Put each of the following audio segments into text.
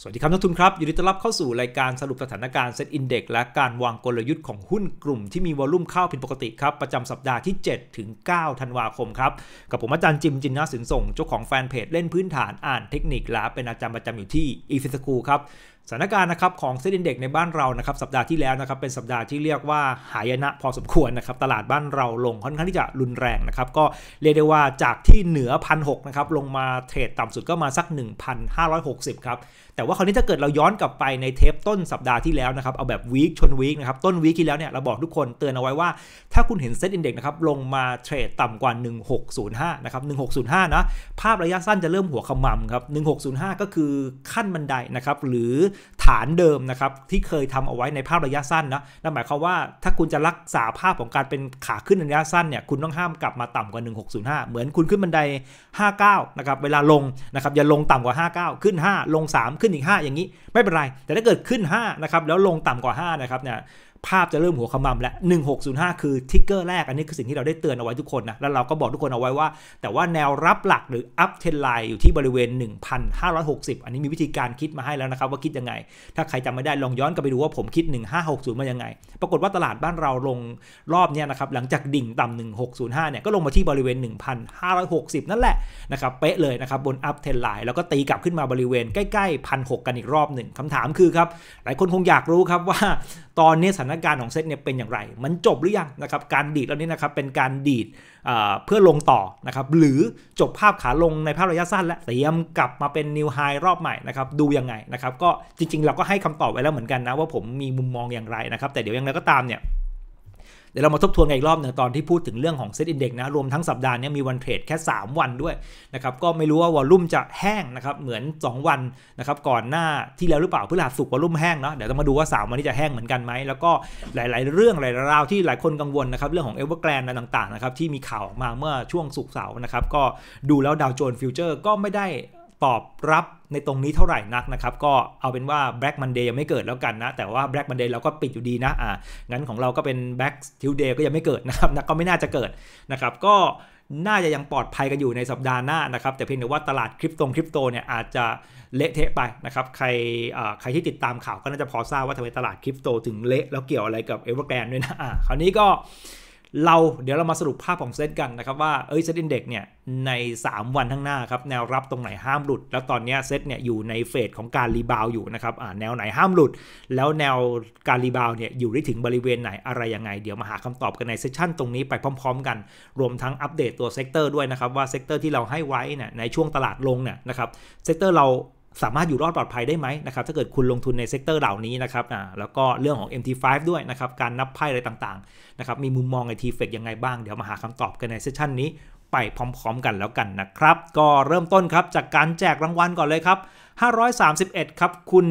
สวัสดีครับนักทุนครับยินดีต้อนรับเข้าสู่รายการสรุปสถานการณ์เซ็ตอินเด็กซ์และการวางกลยุทธ์ของหุ้นกลุ่มที่มีวอลุ่มเข้าผิดปกติครับประจำสัปดาห์ที่7ถึง9ธันวาคมครับกับผมอาจารย์จิมจินนาสินส่งเจ้าของแฟนเพจเล่นพื้นฐานอ่านเทคนิคและเป็นอาจารย์ประจำอยู่ที่อีฟิสคูครับสถานการณ์นะครับของเซ็นดินเด็กในบ้านเรานะครับ สัปดาห์ที่แล้วนะครับเป็นสัปดาห์ที่เรียกว่าหายนะพอสมควรนะครับ ตลาดบ้านเราลงค่อนข้างที่จะรุนแรงนะครับก็เรียกได้ว่าจากที่เหนือพันหนะครับลงมาเทรดต่าสุดก็มาสัก1,560ครับแต่ว่าคราวนี้ถ้าเกิดเราย้อนกลับไปในเทปต้นสัปดาห์ที่แล้วนะครับเอาแบบวีคชนวีคนะครับต้นวีคที่แล้วเนี่ยเราบอกทุกคนเตือนเอาไว้ว่า ถ้าคุณเห็นเซตอินเด็ก์นะครับลงมาเทรดต่ำกว่า 1605 นะครับ 1605นะภาพระยะสั้นจะเริ่มหัวขมำครับ 1605 ก็คือขั้นบันไดนะครับหรือฐานเดิมนะครับ ที่เคยทำเอาไว้ในภาพระยะสั้นนะนั่นหมายความว่าถ้าคุณจะรักษาภาพของการเป็นขาขึ้นระยะสั้นเนี่ยคุณต้องห้ามกลับมาต่ำกว่า 1605 เหมือนคุณขึ้นบันได 59 นะครับเวลาลงนะครับอย่าลงต่ำกว่า59ขึ้น5 ลง3ขึ้นขึ้นอีก5อย่างนี้ไม่เป็นไร แต่ถ้าเกิดขึ้น5นะครับแล้วลงต่ำกว่า 5 นะครับเนี่ยภาพจะเริ่มหัวขมำแล้ว 1605 คือทิกเกอร์แรกอันนี้คือสิ่งที่เราได้เตือนเอาไว้ทุกคนนะ แล้วเราก็บอกทุกคนเอาไว้ว่า แต่ว่าแนวรับหลักหรืออัพเทนไลน์อยู่ที่บริเวณ 1560 อันนี้มีวิธีการคิดมาให้แล้วนะครับว่าคิดยังไง ถ้าใครจำไม่ได้ลองย้อนกลับไปดูว่าผมคิด 1560 มายังไง ปรากฏว่าตลาดบ้านเราลงรอบนี้นะครับหลังจากดิ่งต่ำ1605 เนี่ยก็ลงมาที่บริเวณ 1560 นั่นแหละนะครับเป๊ะเลยนะครับบนอัพเทนไลน์แล้วก็ตีกลับขึ้นมาบริเวณใกล้ๆพันหกันอีกรอบหนึ่งคำถามคือครับหลายคนคงอยากรู้ครับว่าตอนนี้สถานานการณ์ของเซตเนี่ยเป็นอย่างไร มันจบหรือยังนะครับ การดีดอ้นนี้นะครับ เป็นการดีดเพื่อลงต่อนะครับ หรือจบภาพขาลงในภาพระยะสั้นและเตรียมกลับมาเป็นนิวไฮรอบใหม่นะครับ ดูยังไงนะครับ ก็จริงๆ เราก็ให้คำตอบไว้แล้วเหมือนกันนะว่าผมมีมุมมองอย่างไรนะครับ แต่เดี๋ยวยังไงก็ตามเนี่ยดี๋ยวเรามาทบทวนอีกรอบหนึ่งตอนที่พูดถึงเรื่องของเซ็ตอินเด็กซ์นะ รวมทั้งสัปดาห์นี้มีวันเทรดแค่ 3 วันด้วยนะครับก็ไม่รู้ว่าวอลลุ่มจะแห้งนะครับ เหมือน 2 วัน นะครับก่อนหน้าที่แล้วหรือเปล่าพฤหัสสุกวอลลุ่มแห้งเนาะเดี๋ยวต้องมาดูว่า3วันนี้จะแห้งเหมือนกันไหมแล้วก็หลายๆเรื่องหลายราวที่หลายคนกังวลนะครับ เรื่องของเอเวอร์แกรนด์ต่างๆ นะครับ ที่มีข่าวออกมาเมื่อช่วงสุกเสาร์นะครับก็ดูแล้วดาวโจนส์ฟิวเจอร์ก็ไม่ได้ตอบรับในตรงนี้เท่าไหร่นักนะครับ ก็เอาเป็นว่า Black Monday ยังไม่เกิดแล้วกันนะ แต่ว่า Black Monday เราก็ปิดอยู่ดีนะอ่างั้นของเราก็เป็น Black Tuesday ก็ยังไม่เกิดนะครับนะก็ไม่น่าจะเกิดนะครับ ก็น่าจะยังปลอดภัยกันอยู่ในสัปดาห์หน้านะครับ แต่เพียงแต่ว่าตลาดคริปตงคริปโตเนี่ยอาจจะเละเทะไปนะครับใครใครที่ติดตามข่าวก็น่าจะพอทราบว่าทำไมตลาดคริปโตถึงเละแล้วเกี่ยวอะไรกับเอเวอร์แกรนด้วยนะอ่าคราวนี้ก็เราเดี๋ยวเรามาสรุปภาพของเซตกันนะครับว่าเอ้ยเซตอินเด็กซ์เนี่ยใน 3 วันข้างหน้าครับแนวรับตรงไหนห้ามหลุด แล้วตอนนี้เซตเนี่ยอยู่ในเฟสของการรีบาวอยู่นะครับแนวไหนห้ามหลุด แล้วแนวการรีบาวเนี่ยอยู่ได้ถึงบริเวณไหนอะไรยังไง เดี๋ยวมาหาคำตอบกันในเซสชันตรงนี้ไปพร้อมๆกัน รวมทั้งอัปเดตตัวเซกเตอร์ด้วยนะครับว่าเซกเตอร์ที่เราให้ไว้เนี่ยในช่วงตลาดลงเนี่ยนะครับเซกเตอร์เราสามารถอยู่รอดปลอดภัยได้ไหมนะครับ ถ้าเกิดคุณลงทุนในเซกเตอร์เหล่านี้นะครับอ่าแล้วก็เรื่องของ MT5 ด้วยนะครับ การนับไพ่อะไรต่างๆ นะครับ มีมุมมองในทีเฟกยังไงบ้าง เดี๋ยวมาหาคำตอบกันในเซสชันนี้ ไปพร้อมๆ กันแล้วกันนะครับ ก็เริ่มต้นครับ จากการแจกรางวัลก่อนเลยครับ 531 ครับ คุณ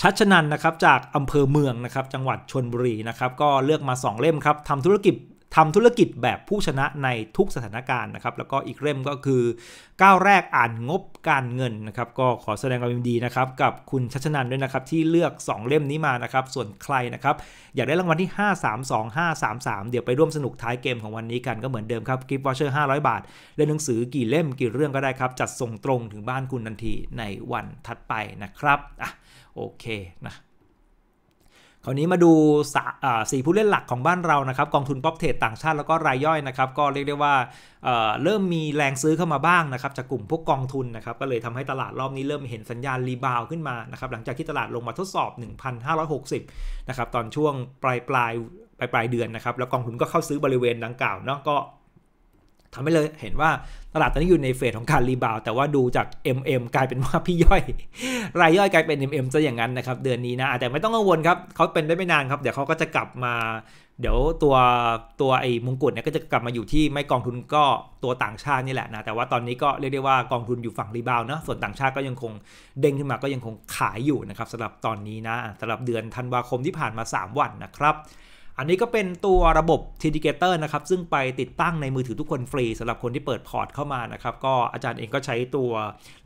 ชัชนันนะครับจากอำเภอเมืองนะครับจังหวัดชนบุรีนะครับก็เลือกมา 2 เล่มครับทำธุรกิจทำธุรกิจแบบผู้ชนะในทุกสถานการณ์นะครับ แล้วก็อีกเล่มก็คือก้าวแรกอ่านงบการเงินนะครับ ก็ขอแสดงความยินดีนะครับ กับคุณชัชนันด้วยนะครับ ที่เลือก 2 เล่มนี้มานะครับ ส่วนใครนะครับ อยากได้รางวัลที่ 532533 เดี๋ยวไปร่วมสนุกท้ายเกมของวันนี้กันก็เหมือนเดิมครับกิฟต์วอเชอร์500 บาทเล่นหนังสือกี่เล่มกี่เรื่องก็ได้ครับจัดส่งตรงถึงบ้านคุณทันทีในวันถัดไปนะครับอ่ะโอเคนะคราวนี้มาดูสี่ผู้เล่นหลักของบ้านเรานะครับกองทุนป๊อปเทรดต่างชาติแล้วก็รายย่อยนะครับ ก็เรียกได้ว่าเเริ่มมีแรงซื้อเข้ามาบ้างนะครับจากกลุ่มพวกกองทุนนะครับ ก็เลยทำให้ตลาดรอบนี้เริ่มเห็นสัญญาณรีบาวขึ้นมานะครับหลังจากที่ตลาดลงมาทดสอบ 1,560 นะครับ ตอนช่วงปลายปลายปลายปลายเดือนนะครับแล้วกองทุนก็เข้าซื้อบริเวณดังกล่าวเนาะก็ทำให้เลยเห็นว่าตลาดตอนนี้อยู่ในเฟสของการรีบาวแต่ว่าดูจาก MM กลายเป็นว่าพี่ย่อย รายย่อยกลายเป็น MM ซะอย่างนั้นนะครับเดือนนี้นะ แต่ไม่ต้องกังวลครับ เขาเป็นได้ไม่นานครับเดี๋ยวเขาก็จะกลับมา เดี๋ยวตัวตัวไอ้มงกุฎเนี่ยก็จะกลับมาอยู่ที่ไม่กองทุนก็ตัวต่างชาตินี่แหละนะแต่ว่าตอนนี้ก็เรียกได้ว่ากองทุนอยู่ฝั่งรีบาวนะส่วนต่างชาติก็ยังคงเด้งขึ้นมาก็ยังคงขายอยู่นะครับสำหรับตอนนี้นะสำหรับเดือนธันวาคมที่ผ่านมา 3 วันนะครับอันนี้ก็เป็นตัวระบบที i ด d กเตอร์นะครับซึ่งไปติดตั้งในมือถือทุกคนฟรีสำหรับคนที่เปิดพอร์ตเข้ามานะครับก็อาจารย์เองก็ใช้ตัว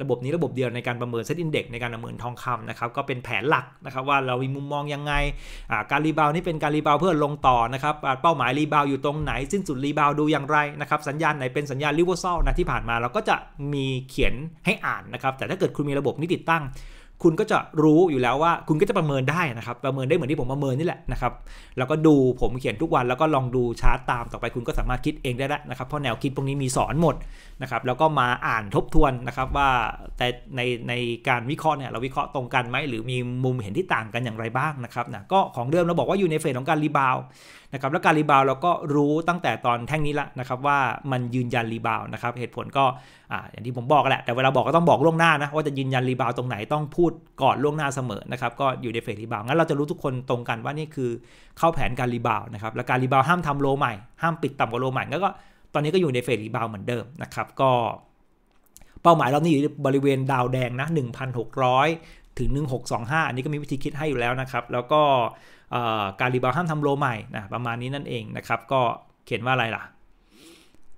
ระบบนี้ระบบเดียวในการประเมินเซตอินเด็กในการประเมินทองคำนะครับก็เป็นแผนหลักนะครับ ว่าเรามีมุมมองยังไง การรีบาวนี่เป็นการรีบาวเพื่อลงต่อนะครับเป้าหมายรีบาวอยู่ตรงไหนสิ้นสุดรีบาวดูอย่างไรนะครับสัญญาณไหนเป็นสัญญาณริเวอร์ซอลนะที่ผ่านมาเราก็จะมีเขียนให้อ่านนะครับแต่ถ้าเกิดคุณมีระบบนี้ติดตั้งคุณก็จะรู้อยู่แล้วว่าคุณก็จะประเมินได้นะครับประเมินได้เหมือนที่ผมประเมินนี่แหละนะครับ แล้วก็ดูผมเขียนทุกวันแล้วก็ลองดูชาร์ตตามต่อไปคุณก็สามารถคิดเองได้แล้วนะครับเพราะแนวคิดพวกนี้มีสอนหมดนะครับแล้วก็มาอ่านทบทวนนะครับว่าแต่ในในการวิเคราะห์เนี่ยเราวิเคราะห์ตรงกันไหมหรือมีมุมเห็นที่ต่างกันอย่างไรบ้างนะครับนะก็ของเดิมเราบอกว่าอยู่ในเฟสของการรีบาวนะครับแล้วการรีบาวเราก็รู้ตั้งแต่ตอนแท่งนี้ละนะครับ ว่ามันยืนยันรีบาวนะครับเหตุผลก็ออย่างที่ผมบอกแหละแต่เวลาบอกก็ต้องบอกล่วงหน้านะว่าจะยืนยันรีบาวตรงไหนต้องพูดก่อนล่วงหน้าเสมอนะครับก็อยู่ในเฟสรีบาวงั้นเราจะรู้ทุกคนตรงกันว่านี่คือเข้าแผนการรีบาวนะครับและการรีบาวห้ามทำโลใหม่ห้ามปิดต่ำกว่าโลใหม่ก็ ตอนนี้ก็อยู่ในเฟสรีบาวเหมือนเดิมนะครับก็ เป้าหมายเรานี่อยู่บริเวณดาวแดงนะ 1,600ถึง1625อันนี้ก็มีวิธีคิดให้อยู่แล้วนะครับแล้วก็การรีบาวห้ามทำโลใหม่นะประมาณนี้นั่นเองนะครับก็เขียนว่าอะไรล่ะ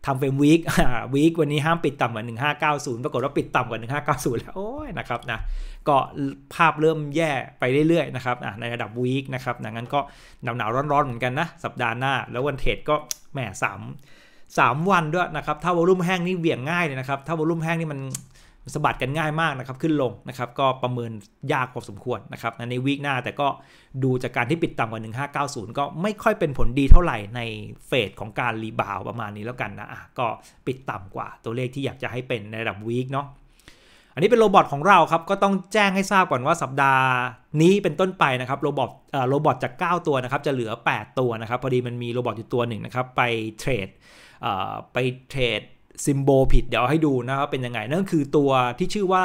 ทำเฟรมวีควีควันนี้ห้ามปิดต่ำกว่า1590 ปรากฏว่าปิดต่ำกว่า 1590 แล้วโอ้ยนะครับนะก็ภาพเริ่มแย่ไปเรื่อยๆนะครับในระดับวีคนะครับนะงั้นก็หนาวๆร้อนๆเหมือนกันนะสัปดาห์หน้า แล้ววันเทรดก็แหม่สามสามวันด้วยนะครับถ้าวอลุ่มแห้งนี่เบี่ยงง่ายเลยนะครับถ้าวอลุ่มแห้งนี่มันสะบัดกันง่ายมากนะครับขึ้นลงนะครับก็ประเมินยากพอสมควรนะครับในวีคหน้าแต่ก็ดูจากการที่ปิดต่ำกว่า 1590 ก็ไม่ค่อยเป็นผลดีเท่าไหร่ในเฟสของการรีบาวประมาณนี้แล้วกันนะอ่ะก็ปิดต่ำกว่า ตัวเลขที่อยากจะให้เป็นในระดับวีคเนาะอันนี้เป็นโรบอทของเราครับก็ต้องแจ้งให้ทราบก่อนว่าสัปดาห์นี้เป็นต้นไปนะครับโรบอทโรบอทจาก9ตัวนะครับจะเหลือ 8 ตัวนะครับ พอดีมันมีโรบอทอยู่ตัวหนึ่งนะครับไปเทรดไปเทรดซิมโบผิดเดี๋ยวให้ดูนะครับเป็นยังไงนั่นคือตัวที่ชื่อว่า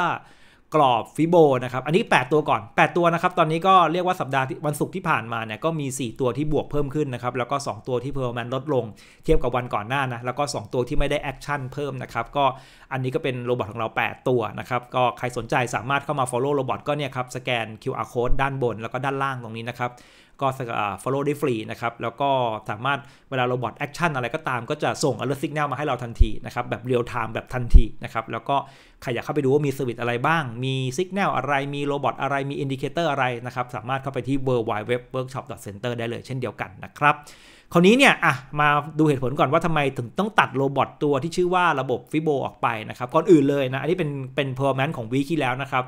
กรอบฟิโบนะครับอันนี้ 8 ตัวก่อน 8 ตัวนะครับตอนนี้ก็เรียกว่าสัปดาห์วันศุกร์ที่ผ่านมาเนี่ยก็มี 4 ตัวที่บวกเพิ่มขึ้นนะครับแล้วก็ 2 ตัวที่เพิ่มมันลดลง เทียบกับวันก่อนหน้านะแล้วก็ 2 ตัวที่ไม่ได้แอคชั่นเพิ่มนะครับก็อันนี้ก็เป็นโรบอทของเรา 8 ตัวนะครับก็ใครสนใจสามารถเข้ามา Follow โรบอทก็เนี่ยครับสแกน QR code ด้านบน แล้วก็ด้านล่างตรงนี้นะครับก็อ่า follow ได้ฟรีนะครับ แล้วก็สามารถเวลาเราบอทแอคชั่นอะไรก็ตามก็จะส่ง alert signal มาให้เราทันที นะครับ แบบเรียลไทม์แบบทันทีนะครับ แล้วก็ ใคร อยากเข้าไปดูว่ามีเซอร์วิสอะไรบ้าง มีสัญญาณอะไร มีโรบอท อะไรมีอินดิเคเตอร์อะไรนะครับ สามารถเข้าไปที่ w w w w o r k s h o p c e n t e r ได้เลยเช่นเดียวกันนะครับคราวนี้เนี่ยอ่ะมาดูเหตุผลก่อนว่าทำไมถึงต้องตัดโรบอทตัวที่ชื่อว่าระบบฟิโบออกไปนะครับก่อนอื่นเลยนะอันนี้เป็นเป็นเพอร์แมนของวีคที่แล้วนะครับ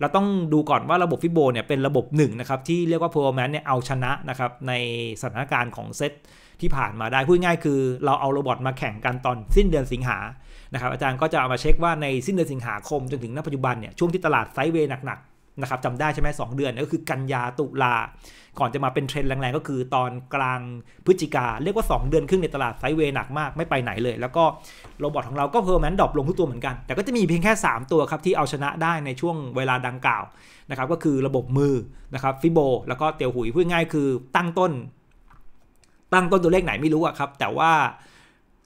เราต้องดูก่อนว่าระบบฟิโบเนี่ยเป็นระบบหนึ่งนะครับที่เรียกว่าเพอร์แมนเนี่ยเอาชนะนะครับในสถานการณ์ของเซตที่ผ่านมาได้ พูดง่ายคือเราเอาโรบอทมาแข่งกันตอนสิ้นเดือนสิงหานะครับอาจารย์ก็จะเอามาเช็คว่าในสิ้นเดือนสิงหาคมจนถึงณปัจจุบันเนี่ยช่วงที่ตลาดไซด์เวย์หนักนะครับจำได้ใช่ไหมสเดือนก็คือกันยาตุลา ก่อนจะมาเป็นเทรนด์แรงๆ ก็คือตอนกลางพฤศจิกาเรียกว่า 2 เดือนครึ่งในตลาดไซเวย์หนักมากไม่ไปไหนเลย แล้วก็โรบอทของเราก็เพิร์แมนดรอปลงทุกตัวเหมือนกัน แต่ก็จะมีเพียงแค่ 3 ตัวครับที่เอาชนะได้ในช่วงเวลาดังกล่าวนะครับก็คือระบบมือนะครับ ฟิโบแล้วก็เตียวหุยพูดง่ายคือตั้งต้น ตั้งต้นตัวเลขไหนไม่รู้อะครับแต่ว่า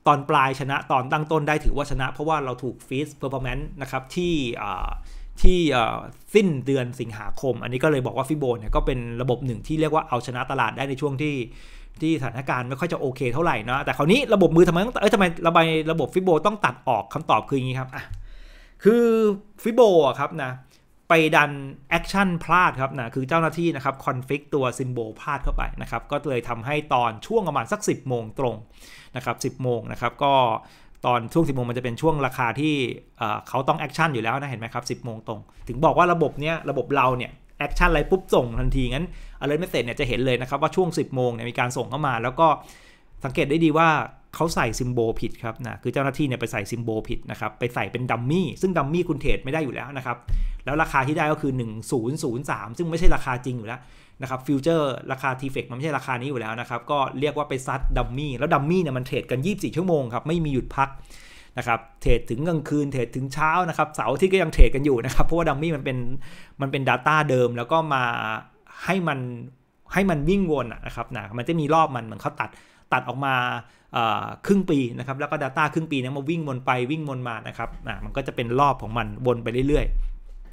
ตอนปลายชนะ ตอนตั้งต้นได้ถือว่าชนะ เพราะว่าเราถูกฟีสเพอร์ฟอร์แมนซ์นะครับที่ที่สิ้นเดือนสิงหาคม อันนี้ก็เลยบอกว่าฟิโบเนี่ยก็เป็นระบบหนึ่งที่เรียกว่าเอาชนะตลาดได้ในช่วงที่ที่สถานการณ์ไม่ค่อยจะโอเคเท่าไหร่นะแต่คราวนี้ระบบมือทำไมต้องเออทำไมระบายระบบฟิโบต้องตัดออกคำตอบคืออย่างนี้ครับอ่ะคือฟิโบอะครับนะ ไปดันแอคชั่นพลาดครับนะ คือเจ้าหน้าที่นะครับคอนฟิกตัวซิมโบลพลาดเข้าไปนะครับก็เลยทำให้ตอนช่วงประมาณสัก 10โมงตรงนะครับ10โมงนะครับก็ตอนช่วง 10โมงมันจะเป็นช่วงราคาที่เขาต้องแอคชั่นอยู่แล้วนะเห็นไหมครับ 10 โมงตรง ถึงบอกว่าระบบเนี้ยระบบเราเนี่ยแอคชั่นอะไรปุ๊บส่งทันที งั้นอะไรไม่เสร็จเนี่ยจะเห็นเลยนะครับว่าช่วง 10 โมงเนี่ยมีการส่งเข้ามา แล้วก็สังเกตได้ดีว่าเขาใส่ซิมโบผิดครับนะ คือเจ้าหน้าที่เนี่ยไปใส่ซิมโบผิดนะครับ ไปใส่เป็นดัมมี่ซึ่งดัมมี่คุณเทรดไม่ได้อยู่แล้วนะครับแล้วราคาที่ได้ก็คือ1003 ซึ่งไม่ใช่ราคาจริงอยู่แล้วนะครับฟิวเจอร์ราคา t f e c มันไม่ใช่ราคานี้อยู่แล้วนะครับก็เรียกว่าไปซัดดัมมี่แล้วดัมมี่เนี่ยมันเทรดกัน24 ชั่วโมงครับไม่มีหยุดพักนะครับเทรดถึงกลางคืนเทรดถึงเช้านะครับเสาร์ที่ก็ยังเทรดกันอยู่นะครับเพราะว่าดัมมี่มันเป็นมันเป็น Data เดิมแล้วก็มาให้มันให้มันวิ่งวนนะครับนะมันจะมีรอบมันเหมือนเขาตัดตัดออกมาครึ่งปีนะครับแล้วก็ Data ครึ่งปีนะมาวิ่งวนไปวิ่งวนมานะครับนะมันก็จะเป็นรอบของมันวนไปเรื่อย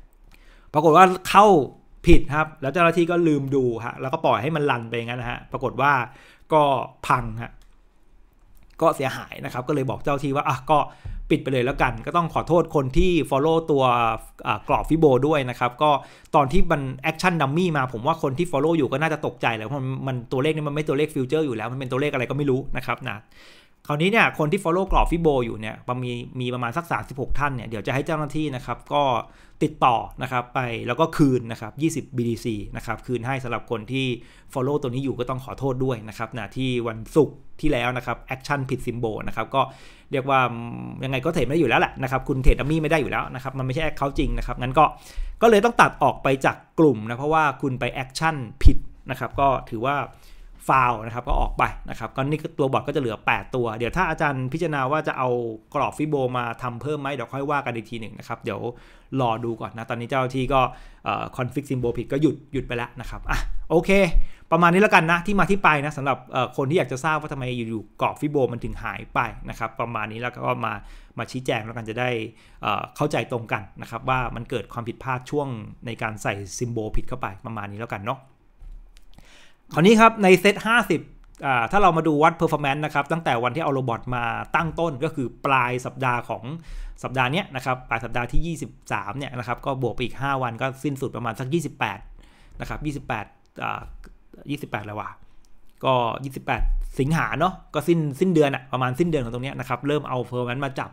ๆปรากฏว่าเข้าผิดครับแล้วเจ้าหน้าที่ก็ลืมดูฮะแล้วก็ปล่อยให้มันลันไปงั้นนะฮะปรากฏว่าก็พังฮะก็เสียหายนะครับก็เลยบอกเจ้าที่ว่าอ่ะก็ปิดไปเลยแล้วกัน ก็ต้องขอโทษคนที่ follow ตัวกรอบฟิโบด้วยนะครับ ก็ตอนที่มันแอคชั่นดัมมี่มาผมว่าคนที่ follow อยู่ก็น่าจะตกใจแหละเพราะมันตัวเลขนี้มันไม่ตัวเลขฟิวเจอร์อยู่แล้วมันเป็นตัวเลขอะไรก็ไม่รู้นะครับนะคราวนี้เนี่ยคนที่ follow กรอบฟิโบอยู่เนี่ยมีมีประมาณสัก 36 ท่านเนี่ยเดี๋ยวจะให้เจ้าหน้าที่นะครับก็ติดต่อนะครับไปแล้วก็คืนนะครับ 20 BDC นะครับคืนให้สำหรับคนที่ follow ตัวนี้อยู่ก็ต้องขอโทษด้วยนะครับนะที่วันศุกร์ที่แล้วนะครับแอคชั่นผิดซิมโบนะครับก็เรียกว่ายังไงก็เทรดไม่ได้อยู่แล้วแหละนะครับคุณเทรดดัมมี่ไม่ได้อยู่แล้วนะครับมันไม่ใช่แอคเคาจริงนะครับงั้นก็ก็เลยต้องตัดออกไปจากกลุ่มนะเพราะว่าคุณไปแอคชั่นผิดนะครับก็ถือว่าฟาวนะครับก็ออกไปนะครับก็นี่ตัวบอร์ดก็จะเหลือ 8 ตัว เดี๋ยวถ้าอาจารย์พิจารณาว่าจะเอากรอบฟิโบ มาทำเพิ่มไหมเดี๋ยวค่อยว่ากันอีกทีหนึ่งนะครับ เดี๋ยว รอดูก่อนนะ ตอนนี้เจ้าที่ก็คอนฟิกซิมโบผิดก็หยุดหยุดไปแล้วนะครับอ่ะโอเคประมาณนี้แล้วกันนะที่มาที่ไปนะสำหรับคนที่อยากจะทราบว่าทำไมอยู่ๆกรอบฟิโบมันถึงหายไปนะครับประมาณนี้แล้วก็มามาชี้แจงแล้วกันจะได้เข้าใจตรงกันนะครับว่ามันเกิดความผิดพลาดช่วงในการใส่ซิมโบผิดเข้าไปประมาณนี้แล้วกันเนาะคราวนี้ครับในเซต50 ถ้าเรามาดูวัด performance นะครับตั้งแต่วันที่เอาโรบอทมาตั้งต้นก็คือปลายสัปดาห์ของสัปดาห์นี้นะครับปลายสัปดาห์ที่ 23เนี่ยนะครับก็บวกไปอีก 5 วันก็สิ้นสุดประมาณสัก28 นะครับ 28อ่า28แล้ววะ ก็ 28 สิงหาเนาะก็สิ้นสิ้นเดือนอะประมาณสิ้นเดือนของตรงนี้นะครับ เริ่มเอา performance มาจับ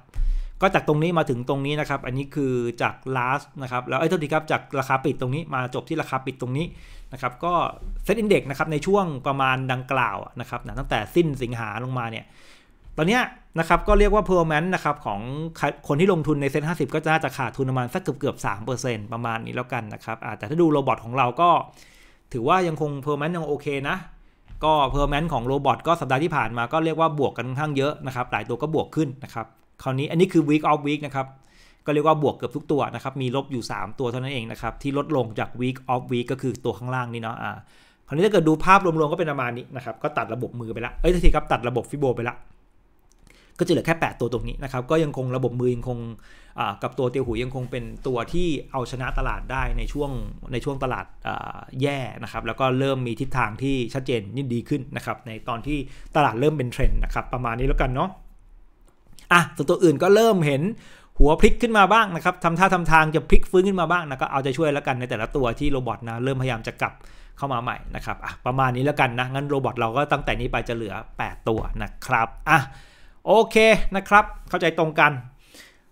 ก็จากตรงนี้มาถึงตรงนี้นะครับ อันนี้คือจาก last นะครับ แล้วไอ้โทษทีครับจากราคาปิดตรงนี้ มาจบที่ราคาปิดตรงนี้นะครับ ก็ set index นะครับในช่วงประมาณดังกล่าวนะครับนะตั้งแต่สิ้นสิงหาลงมาเนี่ย ตอนนี้นะครับก็เรียกว่า performance นะครับ ของคนที่ลงทุนในเซ็นห้าสิบก็น่าจะขาดทุนประมาณสักเกือบเกือบสามเปอร์เซ็นต์ประมาณนี้แล้วกันนะครับแต่ถ้าดูโรบอทของเราก็ ถือว่ายังคง performance ยังโอเคนะ ก็เพอร์แมนของโรบอทก็สัปดาห์ที่ผ่านมาก็เรียกว่าบวกกันค่อนข้างเยอะนะครับ หลายตัวก็บวกขึ้นนะครับคราวนี้อันนี้คือ week of week นะครับ ก็เรียกว่าบวกเกือบทุกตัวนะครับมีลบอยู่ 3 ตัวเท่านั้นเองนะครับ ที่ลดลงจาก week of week ก็คือตัวข้างล่างนี่เนาะอ่าคราวนี้ถ้าเกิดดูภาพรวมๆก็เป็นประมาณ นี้นะครับก็ตัดระบบมือไปละเอ้ยทีครับ ตัดระบบฟิโบไปละก็จะเหลือแค่ 8 ตัวตรงนี้นะครับก็ยังคงระบบมือ ยังคงกับตัวเตียวหูยังคงเป็นตัวที่เอาชนะตลาดได้ในช่วงในช่วงตลาดแย่นะครับแล้วก็เริ่มมีทิศทางที่ชัดเจนยิ่งดีขึ้นนะครับในตอนที่ตลาดเริ่มเป็นเทรนด์นะครับประมาณนี้แล้วกันเนาะ่ะตัวตัวอื่นก็เริ่มเห็นหัวพลิกขึ้นมาบ้างนะครับทำท่าทำทางจะพลิกฟื้นขึ้นมาบ้างนะก็เอาใจช่วยแล้วกันในแต่ละตัวที่โรบอทนะเริ่มพยายามจะกลับเข้ามาใหม่นะครับอ่ะประมาณนี้แล้วกันนะ งั้นโรบอทเราก็ตั้งแต่นี้ไปจะเหลือ 8 ตัวนะครับอ่ะโอเคนะครับ เข้าใจตรงกัน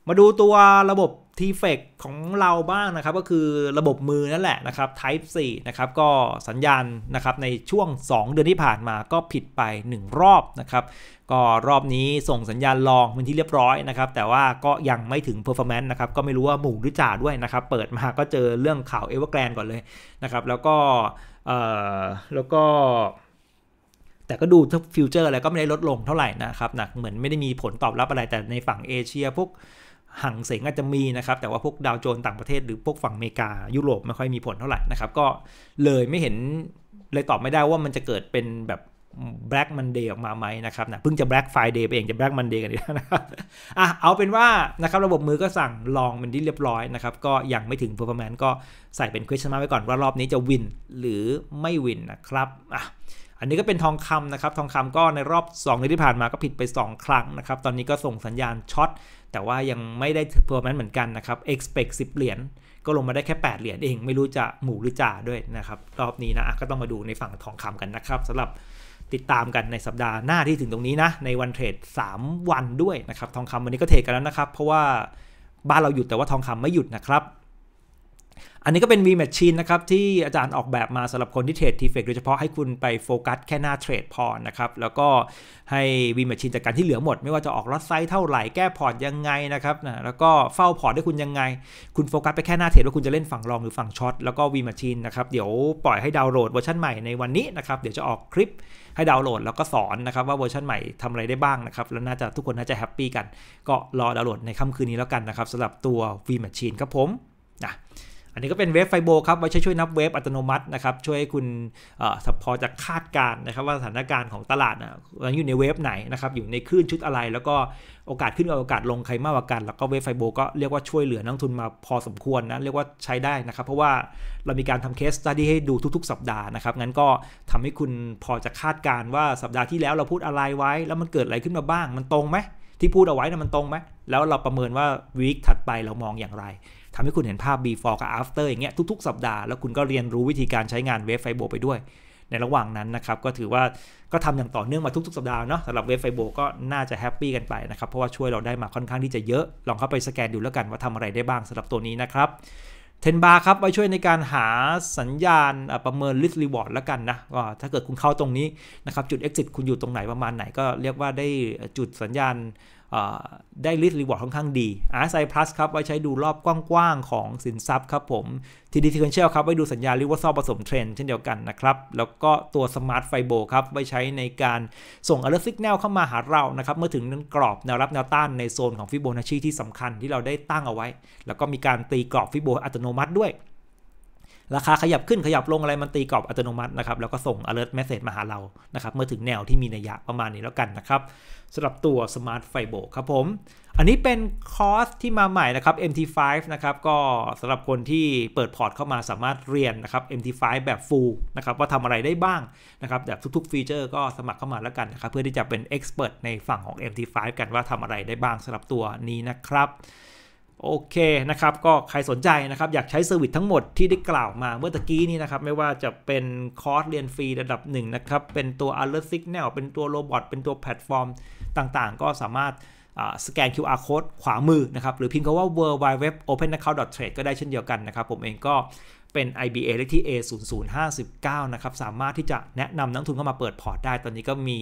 มาดูตัวระบบทีเฟกของเราบ้างนะครับก็คือระบบมือนั่นแหละนะครับ Type 4นะครับก็สัญญาณนะครับในช่วง 2 เดือนที่ผ่านมาก็ผิดไป 1 รอบนะครับ ก็รอบนี้ส่งสัญญาณลองเป็นที่เรียบร้อยนะครับ แต่ว่าก็ยังไม่ถึง performance นะครับก็ไม่รู้ว่าหมู่หรือจ่าด้วยนะครับ เปิดมาก็เจอเรื่องข่าวเอเวอร์แกรนก่อนเลยนะครับแล้วก็แล้วก็ แต่ก็ดูฟิวเจอร์อะไรก็ไม่ได้ลดลงเท่าไหร่นะครับนะเหมือนไม่ได้มีผลตอบรับอะไรแต่ในฝั่งเอเชียพวกหังเสงอาจจะมีนะครับ แต่ว่าพวกดาวโจนต่างประเทศหรือพวกฝั่งอเมริกา ยุโรปไม่ค่อยมีผลเท่าไหร่นะครับ ก็เลยไม่เห็นเลยตอบไม่ได้ว่ามันจะเกิดเป็นแบบ Black Monday ออกมาไหมนะครับนะเพิ่งจะ Black Friday ไปเอง จะ Black Monday กันดีแล้วนะครับอ่ะเอาเป็นว่านะครับระบบมือก็สั่งลองเป็นที่เรียบร้อยนะครับ ก็ยังไม่ถึง performance ก็ใส่เป็น question mark ไว้ก่อนว่ารอบนี้จะวินหรือไม่วินนะครับอ่ะอันนี้ก็เป็นทองคำนะครับทองคำก็ในรอบ2เดือนที่ผ่านมาก็ผิดไป 2 ครั้งนะครับตอนนี้ก็ส่งสัญญาณช็อตแต่ว่ายังไม่ได้เพอร์แมนเหมือนกันนะครับ expect 10เหรียญก็ลงมาได้แค่ 8 เหรียญเอง ไม่รู้จะหมูหรือจ่าด้วยนะครับ รอบนี้นะก็ต้องมาดูในฝั่งทองคำกันนะครับสำหรับติดตามกันในสัปดาห์หน้าที่ถึงตรงนี้นะ ในวันเทรด3วันด้วยนะครับทองคำวันนี้ก็เทรดกันแล้วนะครับ เพราะว่าบ้านเราหยุดแต่ว่าทองคำไม่หยุดนะครับอันนี้ก็เป็น V Machine นะครับที่อาจารย์ออกแบบมาสำหรับคนที่เทรดทีเฟกโดยเฉพาะให้คุณไปโฟกัสแค่หน้าเทรดพอนะครับ แล้วก็ให้ V Machine จัดการที่เหลือหมดไม่ว่าจะออกลอตไซส์เท่าไหร่ แก้พอร์ตยังไงนะครับนะแล้วก็เฝ้าพอร์ตได้คุณยังไง คุณโฟกัสไปแค่หน้าเทรดว่าคุณจะเล่นฝั่งรองหรือฝั่งช็อตแล้วก็ V Machine นะครับเดี๋ยวปล่อยให้ดาวน์โหลดเวอร์ชันใหม่ในวันนี้นะครับเดี๋ยวจะออกคลิป ให้ดาวน์โหลดแล้วก็สอนนะครับว่าเวอร์ชันใหม่ทำอะไรได้บ้างนะครับแล้วน่าจะทุกคนน่าจะแฮปปี้กัน ก็รอดาวน์โหลดในค่าคืนนี้แล้วกันนะครับสาหรับตัว V Machine ครับผมนะอันนี้ก็เป็นเวฟไฟโบครับไว้ใช้ช่วยนับเวฟอัตโนมัตินะครับช่วยให้คุณพอจะคาดการณ์นะครับ ว่าสถานการณ์ของตลาดนะอยู่ในเวฟไหนนะครับอยู่ในคลื่นชุดอะไร แล้วก็โอกาสขึ้นกับโอกาสลงใครมากกว่ากัน แล้วก็เวฟไฟโบก็เรียกว่าช่วยเหลือนักทุนมาพอสมควรนะเรียกว่าใช้ได้นะครับ เพราะว่าเรามีการทำเคสตัดดี้ให้ดูทุกๆ สัปดาห์นะครับงั้นก็ทำให้คุณพอจะคาดการณ์ว่าสัปดาห์ที่แล้วเราพูดอะไรไว้ แล้วมันเกิดอะไรขึ้นมาบ้าง มันตรงไหมที่พูดเอาไว้นะมันตรงไหมแล้วเราประเมินว่าวีคถัดไปเรามองอย่างไรทำให้คุณเห็นภาพ before กับ after อย่างเงี้ยทุกๆสัปดาห์แล้วคุณก็เรียนรู้วิธีการใช้งานเวฟไฟโบไปด้วย ในระหว่างนั้นนะครับ ก็ถือว่าก็ทำอย่างต่อเนื่องมาทุกๆ สัปดาห์เนาะสำหรับเวฟไฟโบก็น่าจะแฮปปี้กันไปนะครับ เพราะว่าช่วยเราได้มาค่อนข้างที่จะเยอะ ลองเข้าไปสแกนดูแล้วกัน ว่าทำอะไรได้บ้างสำหรับตัวนี้นะครับเทนบาร์ครับไว้ช่วยในการหาสัญญาณประเมินลิสต์รีวอร์ดแล้วกันนะก็ถ้าเกิดคุณเข้าตรงนี้นะครับจุด exit คุณอยู่ตรงไหนประมาณไหนก็เรียกว่าได้จุดสัญญาณได้ลิสต์รีวอร์ดค่อนข้างดี RSI Plus ครับ ไว้ ใช้ดูรอบกว้างๆของสินทรัพย์ ครับ ผม TD Sequential ครับ ไว้ ดูสัญญา r e v e ์ซอ l ผสมเทรนเช่นเดียวกัน นะ ครับ แล้วก็ตัว Smart Fibo ครับ ไว้ ใช้ในการส่ง alert signal เข้ามาหาเรา นะ ครับ เมื่อถึงนั้นกรอบแนวรับแนวต้าน ในโซนของฟิโบนัชชีที่สำคัญที่เราได้ตั้งเอาไว้ แล้วก็มีการตีกรอบฟิโบอัตโนมัติด้วยราคาขยับขึ้นขยับลงอะไรมันตีกรอบอัตโนมัตินะครับ แล้วก็ส่ง alert message มาหาเรา นะครับ เมื่อถึงแนวที่มีนัยยะประมาณนี้แล้วกันนะครับสำหรับตัว Smart f i b o ครับผม อันนี้เป็นคอร์สที่มาใหม่นะครับ MT5 นะครับ ก็สำหรับคนที่เปิดพอร์ตเข้ามาสามารถเรียนนะครับ MT5 แบบฟูลนะครับว่าทำอะไรได้บ้างนะครับ แบบทุกๆ ฟีเจอร์ก็สมัครเข้ามาแล้วกันนะครับเพื่อที่จะเป็น expert ในฝั่งของ MT5 กันว่าทำอะไรได้บ้างสำหรับตัวนี้นะครับโอเคนะครับ ก็ใครสนใจนะครับ อยากใช้เซอร์วิสทั้งหมดที่ได้กล่าวมาเมื่อตะกี้นี้นะครับ ไม่ว่าจะเป็นคอร์สเรียนฟรีระดับหนึ่งนะครับ เป็นตัว Alert Signal เป็นตัวโรบอทเป็นตัวแพลตฟอร์มต่างๆ ก็สามารถสแกน QR code ขวามือนะครับ หรือพิมพ์คำว่า w w w o p e n a c c o u n t t r a d e ก็ได้เช่นเดียวกันนะครับผมเองก็เป็น IBA เลขที่ A 0 0 5 9นะครับ สามารถที่จะแนะนำนักทุนเข้ามาเปิดพอร์ตได้ ตอนนี้ก็มี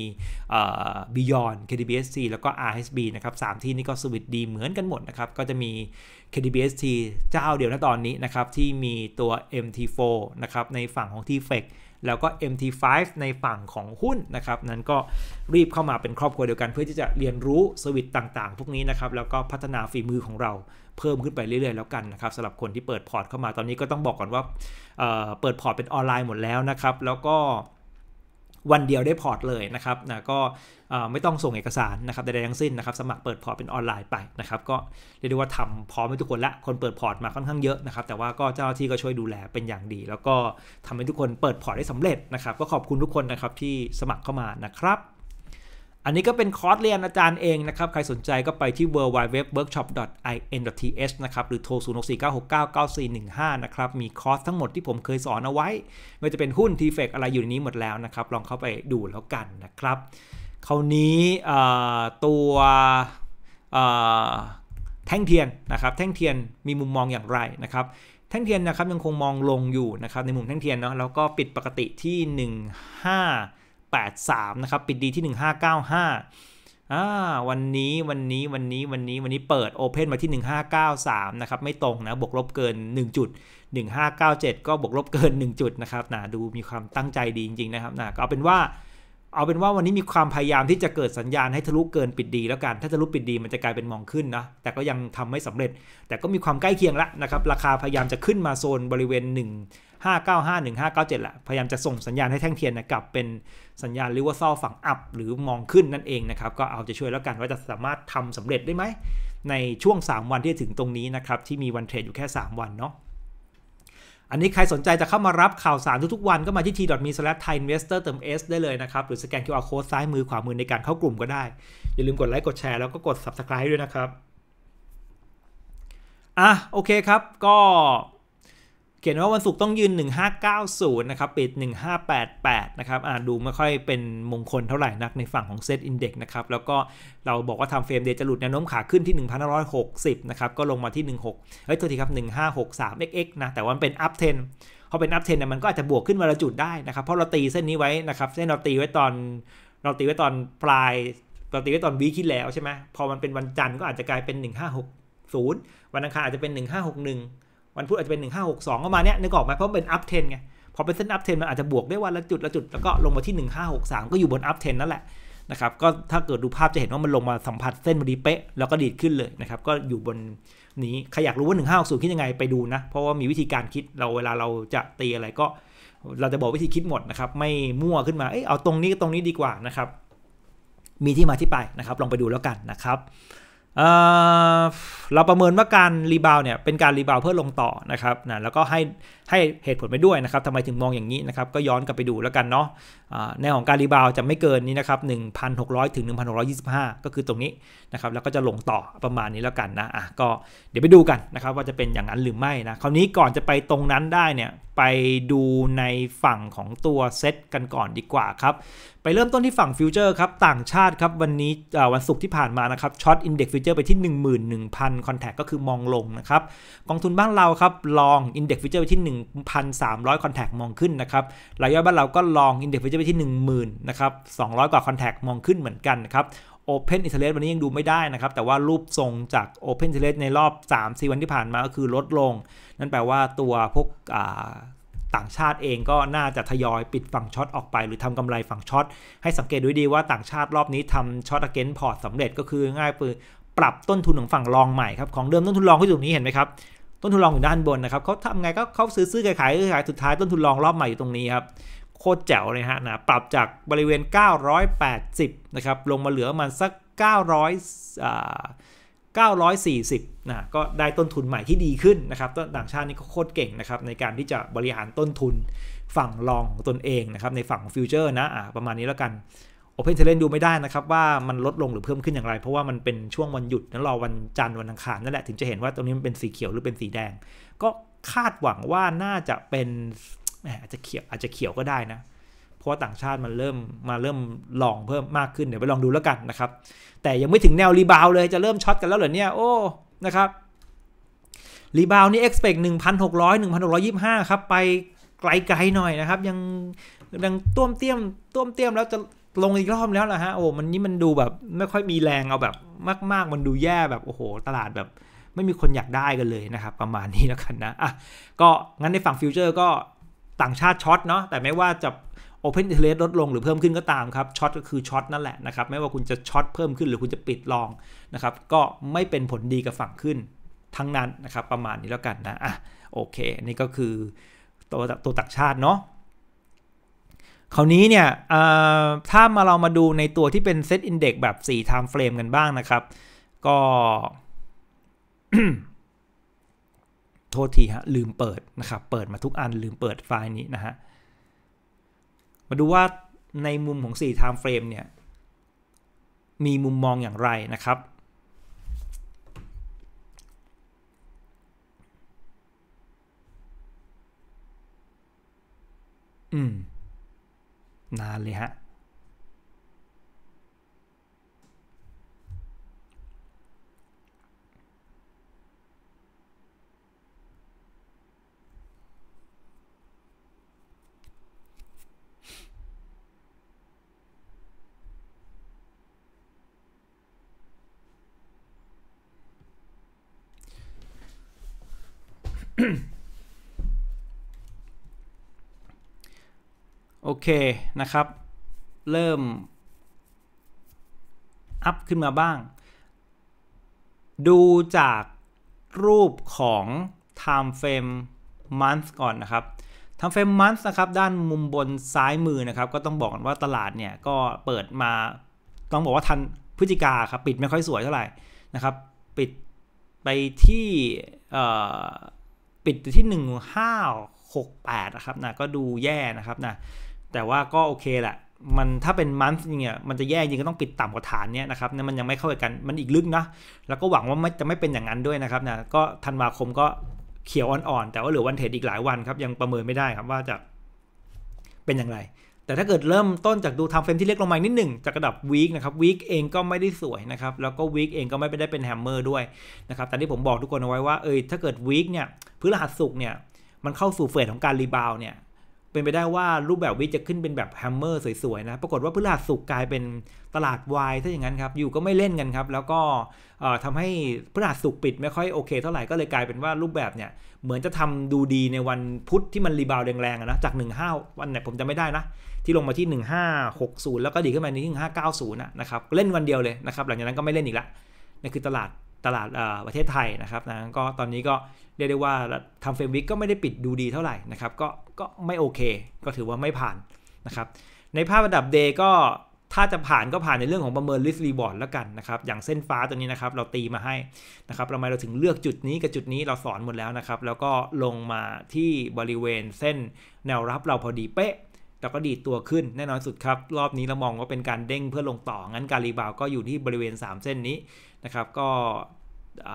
Beyond KDBSC แล้วก็ RSB นะครับ สามที่นี้ก็สวิตดีเหมือนกันหมดนะครับ ก็จะมี KDBST เจ้าเดียวนะตอนนี้นะครับ ที่มีตัว MT4 นะครับในฝั่งของ TFEC แล้วก็ MT5 ในฝั่งของหุ้นนะครับ นั้นก็รีบเข้ามาเป็นครอบครัวเดียวกัน เพื่อที่จะเรียนรู้สวิตต่างๆพวกนี้นะครับ แล้วก็พัฒนาฝีมือของเราเพิ่มขึ้นไปเรื่อยๆแล้วกันนะครับสำหรับคนที่เปิดพอร์ตเข้ามา ตอนนี้ก็ต้องบอกก่อนว่าเเปิดพอร์ตเป็นออนไลน์หมดแล้วนะครับ แล้วก็วันเดียวได้พอร์ตเลยนะครับนะก็ไม่ต้องส่งเอกสารนะครับใดๆทั้งสิ้นนะครับ สมัครเปิดพอร์ตเป็นออนไลน์ไปนะครับ ก็เรียกได้ว่าทำพร้อมให้ทุกคนละคนเปิดพอร์ตมาค่อนข้างเยอะนะครับ แต่ว่าก็เจ้าหน้าที่ก็ช่วยดูแลเป็นอย่างดี แล้วก็ทำให้ทุกคนเปิดพอร์ตได้สำเร็จนะครับ ก็ขอบคุณทุกคนนะครับที่สมัครเข้ามานะครับอันนี้ก็เป็นคอร์สเรียนอาจารย์เองนะครับ ใครสนใจก็ไปที่ www.workshop.in.th นะครับ หรือโทร0649699415 นะครับ มีคอร์สทั้งหมดที่ผมเคยสอนเอาไว้ ไม่ว่าจะเป็นหุ้น t f เฟอะไรอยู่ในนี้หมดแล้วนะครับ ลองเข้าไปดูแล้วกันนะครับ คราวนี้ตัวแท่งเทียนนะครับ แท่งเทียนมีมุมมองอย่างไรนะครับ แท่งเทียนนะครับยังคงมองลงอยู่นะครับ ในมุมแท่งเทียนเนาะ แล้วก็ปิดปกติที่ 15 83นะครับปิดดีที่ 1595อ่าวันนี้วันนี้วันนี้วันนี้วันนี้เปิดโอเพนมาที่ 1593นะครับไม่ตรงนะบวกลบเกิน1จุด1597 ก็บวกลบเกิน1จุดนะครับนะดูมีความตั้งใจดีจริงๆนะครับนะก็เอาเป็นว่า เอาเป็นว่าวันนี้มีความพยายามที่จะเกิดสัญญาณให้ทะลุเกินปิดดี แล้วกันถ้าทะลุปิดดีมันจะกลายเป็นมองขึ้นนะแต่ก็ยังทำไม่สำเร็จ แต่ก็มีความใกล้เคียงละนะครับราคาพยายามจะขึ้นมาโซนบริเวณ 1 5 9 5 1 5 9 7ละพยายามจะส่งสัญญาณให้แท่งเทียนนะกลับเป็นสัญญาณลิเวอร์ซอลฝั่งอัพหรือมองขึ้นนั่นเองนะครับก็เอาจะช่วยแล้วกันว่าจะสามารถทำสำเร็จได้ไหม ในช่วง 3 วันที่ถึงตรงนี้นะครับที่มีวันเทรดอยู่แค่ 3 วันเนาะอันนี้ใครสนใจจะเข้ามารับข่าวสารทุกๆ วันก็มาที่ t.me/thaiinvestor เติม s ได้เลยนะครับ หรือสแกน QR code ซ้ายมือขวามือในการเข้ากลุ่มก็ได้อย่าลืมกดไลค์กดแชร์แล้วก็กด subscribe ด้วยนะครับอ่ะโอเคครับก็เขียนว่าวันศุกร์ต้องยืน 1590 นะครับปิด 1588 นะครับ อ่าดูไม่ค่อยเป็นมงคลเท่าไหร่นักในฝั่งของเซตอินเด็กนะครับ แล้วก็เราบอกว่าทำเฟรมเดย์จะหลุดแนวโน้มขาขึ้นที่ 1560 นะครับ ก็ลงมาที่ 16เฮ้ยโทษทีครับ 1563 xx นะ แต่ว่ามันเป็นอัพเทน พอเป็นอัพเทนเนี่ยมันก็อาจจะบวกขึ้นมาละจุดได้นะครับ เพราะเราตีเส้นนี้ไว้นะครับ เส้นเราตีไว้ตอนเราตีไว้ตอนปลายเราตีไว้ตอนวีคที่แล้วใช่ไหมพอมันเป็นวันจันทร์ก็อาจจะกลายเป็น 1560 วันอังคารอาจจะเป็น 1561ันพุธอาจจะเป็น 1562ประมาเนี้ยนึกออกไหมเพราะเป็นอัพเทนไงพอเป็นเส้นอัพเทนมันอาจจะบวกได้วันละจุดละจุดแล้วก็ลงมาที่ 1563 ก็อยู่บนอัพเทนนั่นแหละนะครับก็ถ้าเกิดดูภาพจะเห็นว่ามันลงมาสัมผัสเส้นบดีเป๊ะแล้วก็ดีดขึ้นเลยนะครับ ก็อยู่บนนี้ ใครอยากรู้ว่า 1560คิดยังไงไปดูนะ เพราะว่ามีวิธีการคิดเราเวลาเราจะตีอะไรก็ เราจะบอกวิธีคิดหมดนะครับไม่มั่วขึ้นมาเอ้ยเอาตรงนี้ตรงนี้ดีกว่านะครับมีที่มาที่ไปนะครับลองไปดูแล้วกันนะครับเราประเมินว่าการรีบาวเนี่ย เป็นการรีบาวเพื่อลงต่อนะครับนะแล้วก็ใหให้เหตุผลไปด้วยนะครับทำไมถึงมองอย่างนี้นะครับก็ย้อนกลับไปดูแล้วกันเนาะในของการรีบาวจะไม่เกินนี้นะครับ1,600ถึง1,625 ก็คือตรงนี้นะครับแล้วก็จะลงต่อประมาณนี้แล้วกันนะอ่ะก็เดี๋ยวไปดูกันนะครับว่าจะเป็นอย่างนั้นหรือไม่นะคราวนี้ก่อนจะไปตรงนั้นได้เนี่ยไปดูในฝั่งของตัวเซตกันก่อนดีกว่าครับไปเริ่มต้นที่ฝั่งฟิวเจอร์ครับต่างชาติครับวันนี้วันศุกร์ที่ผ่านมานะครับช็อตอินเด็กซ์ฟิวเจอร์ไปที่ 11,000คอนแทคก็คือมองลงนะครับกองทุนบ้านเราครับลองอินเด็กซ์ฟิวเจอร์ไปที่1,300 contact มองขึ้นนะครับรายย่อยบ้านเราก็ลอง index f ป t u จะไปที่ 10,000 นะครับ 200 กว่า contact มองขึ้นเหมือนกันนะครับ Open Interest วันนี้ยังดูไม่ได้นะครับ แต่ว่ารูปทรงจาก Open Interest ในรอบ 3-4 วันที่ผ่านมาก็คือลดลง นั่นแปลว่าตัวพวกต่างชาติเองก็น่าจะทยอยปิดฝั่งช็อตออกไป หรือทำกำไรฝั่งช็อตให้สังเกตด้วยดีว่าต่างชาติรอบนี้ทำช็อตอเกนพอร์ตสำเร็จ ก็คือง่ายปือปรับต้นทุนของฝั่งรองใหม่ครับของเดิมต้นทุนรองก็อยู่ตรงนี้เห็นไหมครับต้นทุนรองอยู่ด้านบนนะครับเขาทำไงก็เขาซื้อซื้อขายขายขายสุดท้ายต้นทุนรองรอบใหม่อยู่ตรงนี้ครับ โคตรแจ๋วเลยฮะนะปรับจากบริเวณ 980 นะครับลงมาเหลือมันสัก 900อ่า940 นะก็ได้ต้นทุนใหม่ที่ดีขึ้นนะครับต่างชาตินี่ก็โคตรเก่งนะครับในการที่จะบริหารต้นทุนฝั่งรองของตนเองนะครับในฝั่งของฟิวเจอร์นะประมาณนี้แล้วกันโอเพนเทเลนดูไม่ได้นะครับว่ามันลดลงหรือเพิ่มขึ้นอย่างไร เพราะว่ามันเป็นช่วงวันหยุดนั้นรอวันจันทร์วันอังคารนั่นแหละถึงจะเห็นว่าตรงนี้มันเป็นสีเขียวหรือเป็นสีแดง ก็คาดหวังว่าน่าจะเป็นอาจจะเขียวอาจจะเขียวก็ได้นะ เพราะว่าต่างชาติมันเริ่มมาเริ่มลองเพิ่มมากขึ้นเดี๋ยวไปลองดูแล้วกันนะครับแต่ยังไม่ถึงแนวรีบาวเลยจะเริ่มช็อตกันแล้วเหรอเนี่ยโอ้นะครับรีบาวนี่เเออ็กกซ์พพหหหนนนึึ่่งงัร้ยกร้อยยี่สิบห้าครับไปไกลๆหน่อยนะครับยังยังต้วมเตี้ยม ต้วมเตี้ยมแล้วจะลงอีกรอบแล้วล่ะฮะโอ้มันนี่มันดูแบบ ไม่ค่อยมีแรงเอาแบบ มาก ๆ มันดูแย่แบบโอ้โหตลาดแบบ ไม่มีคนอยากได้กันเลยนะครับประมาณนี้แล้วกันนะอ่ะก็งั้นในฝั่งฟิวเจอร์ก็ต่างชาติช็อตเนาะแต่ไม่ว่าจะโอเพนเทเลสลดลงหรือเพิ่มขึ้นก็ตามครับช็อตก็คือช็อตนั่นแหละนะครับไม่ว่าคุณจะช็อตเพิ่มขึ้นหรือคุณจะปิดลองนะครับก็ไม่เป็นผลดีกับฝั่งขึ้นทั้งนั้นนะครับประมาณนี้แล้วกันนะอ่ะโอเค นี่ก็คือตัวตัวต่างชาติเนาะคราวนี้เนี่ยถ้ามาเรามาดูในตัวที่เป็นเซตอินเด็กแบบ4่ไทม์เฟรมกันบ้างนะครับ ก็ โทษทีฮะ ลืมเปิดนะครับ เปิดมาทุกอัน ลืมเปิดไฟล์นี้นะฮะ มาดูว่าในมุมของ4่ไทม์เฟรมเนี่ย มีมุมมองอย่างไรนะครับ อืมนานเลยฮะ嗯。โอเคนะครับ เริ่ม อัพขึ้นมาบ้าง ดูจากรูปของ time frame month ก่อนนะครับ time frame month นะครับ ด้านมุมบนซ้ายมือนะครับ ก็ต้องบอกว่าตลาดเนี่ย ก็เปิดมา ต้องบอกว่าทันพฤศจิกาครับ ปิดไม่ค่อยสวยเท่าไหร่ นะครับ ปิดไปที่ปิดที่ 1568 นะครับนะก็ดูแย่นะครับนะแต่ว่าก็โอเคแหละ มันถ้าเป็นมันส์เนี่ย มันจะแย่จริงก็ต้องปิดต่ำกว่าฐานเนี่ยนะครับเนี่ยมันยังไม่เข้ากัน มันอีกลึกนะแล้วก็หวังว่าไม่จะไม่เป็นอย่างนั้นด้วยนะครับนะก็ธันวาคมก็เขียวอ่อนๆ แต่ว่าเหลือวันเทรดอีกหลายวันครับยังประเมินไม่ได้ครับว่าจะเป็นอย่างไร แต่ถ้าเกิดเริ่มต้นจากดูทำเฟรมที่เล็กลงมานิดหนึ่งจากระดับวีคนะครับวีคเองก็ไม่ได้สวยนะครับ แล้วก็วีคเองก็ไม่ได้เป็นแฮมเมอร์ด้วยนะครับแต่ที่ผมบอกทุกคนเอาไว้ว่าเอยถ้าเกิดวีคเนี่ยพฤหัสสุกเนี่ยมันเข้าสู่เฟสของการรีบาวเนี่ยเป็นไปได้ว่ารูปแบบวิจะขึ้นเป็นแบบแฮมเมอร์สวย ๆ นะ ปรากฏว่าพฤหัสสุกกลายเป็นตลาดวายซะอย่างนั้นครับ อยู่ก็ไม่เล่นกันครับ แล้วก็ทำให้พฤหัสสุกปิดไม่ค่อยโอเคเท่าไหร่ ก็เลยกลายเป็นว่ารูปแบบเนี่ย เหมือนจะทำดูดีในวันพุธที่มันรีบาวแรงๆนะ จาก 15 วันไหนผมจะไม่ได้นะ ที่ลงมาที่ 1560 แล้วก็ดีขึ้นมาที่1590น์นะครับเล่นวันเดียวเลยนะครับหลังจากนั้นก็ไม่เล่นอีกละนี่คือตลาดตลาดประเทศไทยนะครับนะก็ตอนนี้ก็เรียกได้ว่าทำเฟรมวิกก็ไม่ได้ปิดดูดีเท่าไหร่นะครับ ก็ก็ไม่โอเค ก็ถือว่าไม่ผ่านนะครับ ในภาพระดับเดก็ถ้าจะผ่านก็ผ่านในเรื่องของประเมินลิสต์รีบอร์ดแล้วกันนะครับ อย่างเส้นฟ้าตัวนี้นะครับเราตีมาให้นะครับทำไมเราถึงเลือกจุดนี้กับจุดนี้เราสอนหมดแล้วนะครับ แล้วก็ลงมาที่บริเวณเส้นแนวรับเราพอดีเป๊ะเราก็ดีดตัวขึ้นแน่นอนสุดครับ รอบนี้เรามองว่าเป็นการเด้งเพื่อลงต่อ งั้นการรีบาวก็อยู่ที่บริเวณ 3 เส้นนี้นะครับก็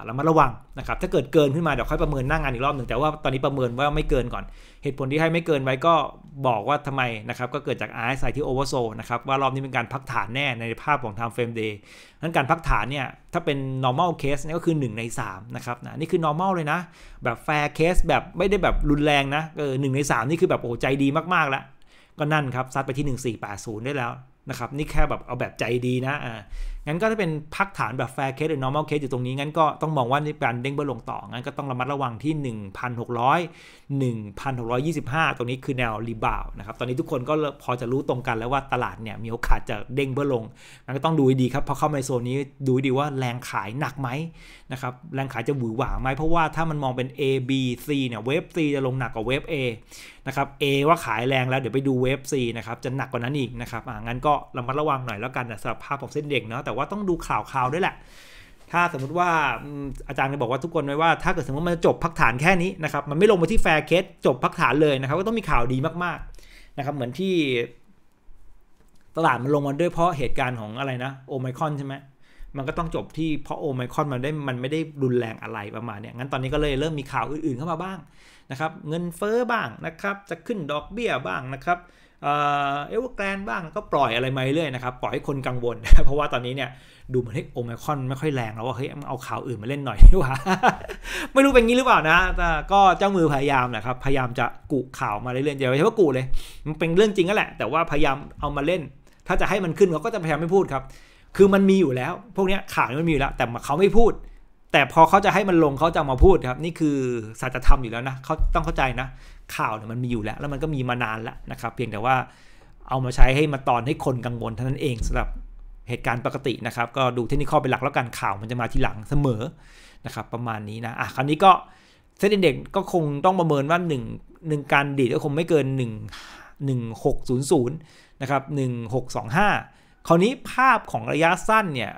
เรามาระวังนะครับถ้าเกิดเกินขึ้นมาเดี๋ยวค่อยประเมินหน้างงานอีกรอบหนึ่งแต่ว่าตอนนี้ประเมินว่าไม่เกินก่อน เหตุผลที่ให้ไม่เกินไว้ก็บอกว่าทำไมนะครับก็เกิดจาก RSI ที่โอเวอร์โซนะครับว่ารอบนี้เป็นการพักฐานแน่ในภาพของ time frame day นั้นการพักฐานเนี่ยถ้าเป็น normal case นี่ก็คือ 1 ใน 3 นะครับนะนี่คือ normal เลยนะ แบบ fair case แบบไม่ได้แบบรุนแรงนะเออหใน3นี่คือแบบโอ้ใจดีมากๆแล้วก็นั่นครับซัดไปที่ 1480 ได้แล้วนะครับนี่แค่แบบเอาแบบใจดีนะอ่างั้นก็ถ้าเป็นพักฐานแบบแฟร์เคสหรือ normal case อยู่ตรงนี้ งั้นก็ต้องมองว่าการเด้งเบื้อลงต่อ งั้นก็ต้องระมัดระวังที่ 1,600 1,625 ตรงนี้คือแนวรีบาวนะครับตอนนี้ทุกคนก็พอจะรู้ตรงกันแล้วว่าตลาดเนี่ยมีโอกาสจะเด้งเบื้อลงงั้นก็ต้องดูดีครับพอเข้ามาในโซนนี้ดูดีว่าแรงขายหนักไหมนะครับแรงขายจะหวือหวาไหมเพราะว่าถ้ามันมองเป็น A B C เนี่ยเวฟ C จะลงหนักกว่าเวฟ A นะครับ A ว่าขายแรงแล้ว เดี๋ยวไปดูเวฟ C นะครับ จะหนักกว่านั้นอีกนะครับอ่างั้นก็เรามาระวังหน่อยแล้วกันนะสำหรับภาพของเส้นเด็กเนาะ แต่ว่าต้องดูข่าวข่าวด้วยแหละ ถ้าสมมุติว่าอาจารย์จะบอกว่าทุกคนไว้ว่า ถ้าเกิดสมมติมันจบพักฐานแค่นี้นะครับ มันไม่ลงมาที่แฟร์เคสจบพักฐานเลยนะครับ ก็ต้องมีข่าวดีมากๆนะครับ เหมือนที่ ตลาดมันลงมาด้วยเพราะเหตุการณ์ของอะไรนะโอไมคอนใช่ไหมมันก็ต้องจบที่เพราะโอไมคอนมันได้มันไม่ได้รุนแรงอะไรประมาณนี้งั้นตอนนี้ก็เลยเริ่มมีข่าวอื่นๆเข้ามาบ้างนะครับเงินเฟอ้อบ้างนะครับจะขึ้นดอกเบี้ยบ้างนะครับเอเวอร์แกรนบ้างก็ปล่อยอะไรมาเรื่อยนะครับปล่อยให้คนกังวลเพราะว่าตอนนี้เนี่ยดูเหมือนให้โอมคอนไม่ค่อยแรงแล้วว่าเฮ้ยเอาข่าวอื่นมาเล่นหน่อยดีกว่าไม่รู้เป็นงี้หรือเปล่านะแต่ก็เจ้ามือพยายามนะครับพยายามจะกุข่าวมาเรื่อยๆอย่าไปใช้ว่ากุเลย มันเป็นเรื่องจริงก็แหละ แต่ว่าพยายามเอามาเล่น ถ้าจะให้มันขึ้นเขาก็จะพยายามไม่พูดครับ คือมันมีอยู่แล้ว พวกนี้ข่าวมันมีอยู่แล้วแต่เขาไม่พูดแต่พอเขาจะให้มันลงเขาจะมาพูดครับนี่คือสัจธรรมอยู่แล้วนะเขาต้องเข้าใจนะ ข่าวเนี่ยมันมีอยู่แล้ว แล้วมันก็มีมานานแล้วนะครับ เพียงแต่ว่าเอามาใช้ให้มาตอนให้คนกังวลเท่านั้นเอง สำหรับเหตุการณ์ปกตินะครับ ก็ดูเทคนิคข้อเป็นหลักแล้วกันข่าวมันจะมาทีหลังเสมอนะครับ ประมาณนี้นะอ่ะคราวนี้ก็เซ็นเด็กก็คงต้องประเมินว่า1งการดีดก็คงไม่เกิน1 1600นะครับ1625 คราวนี้ภาพของระยะสั้นเนี่ย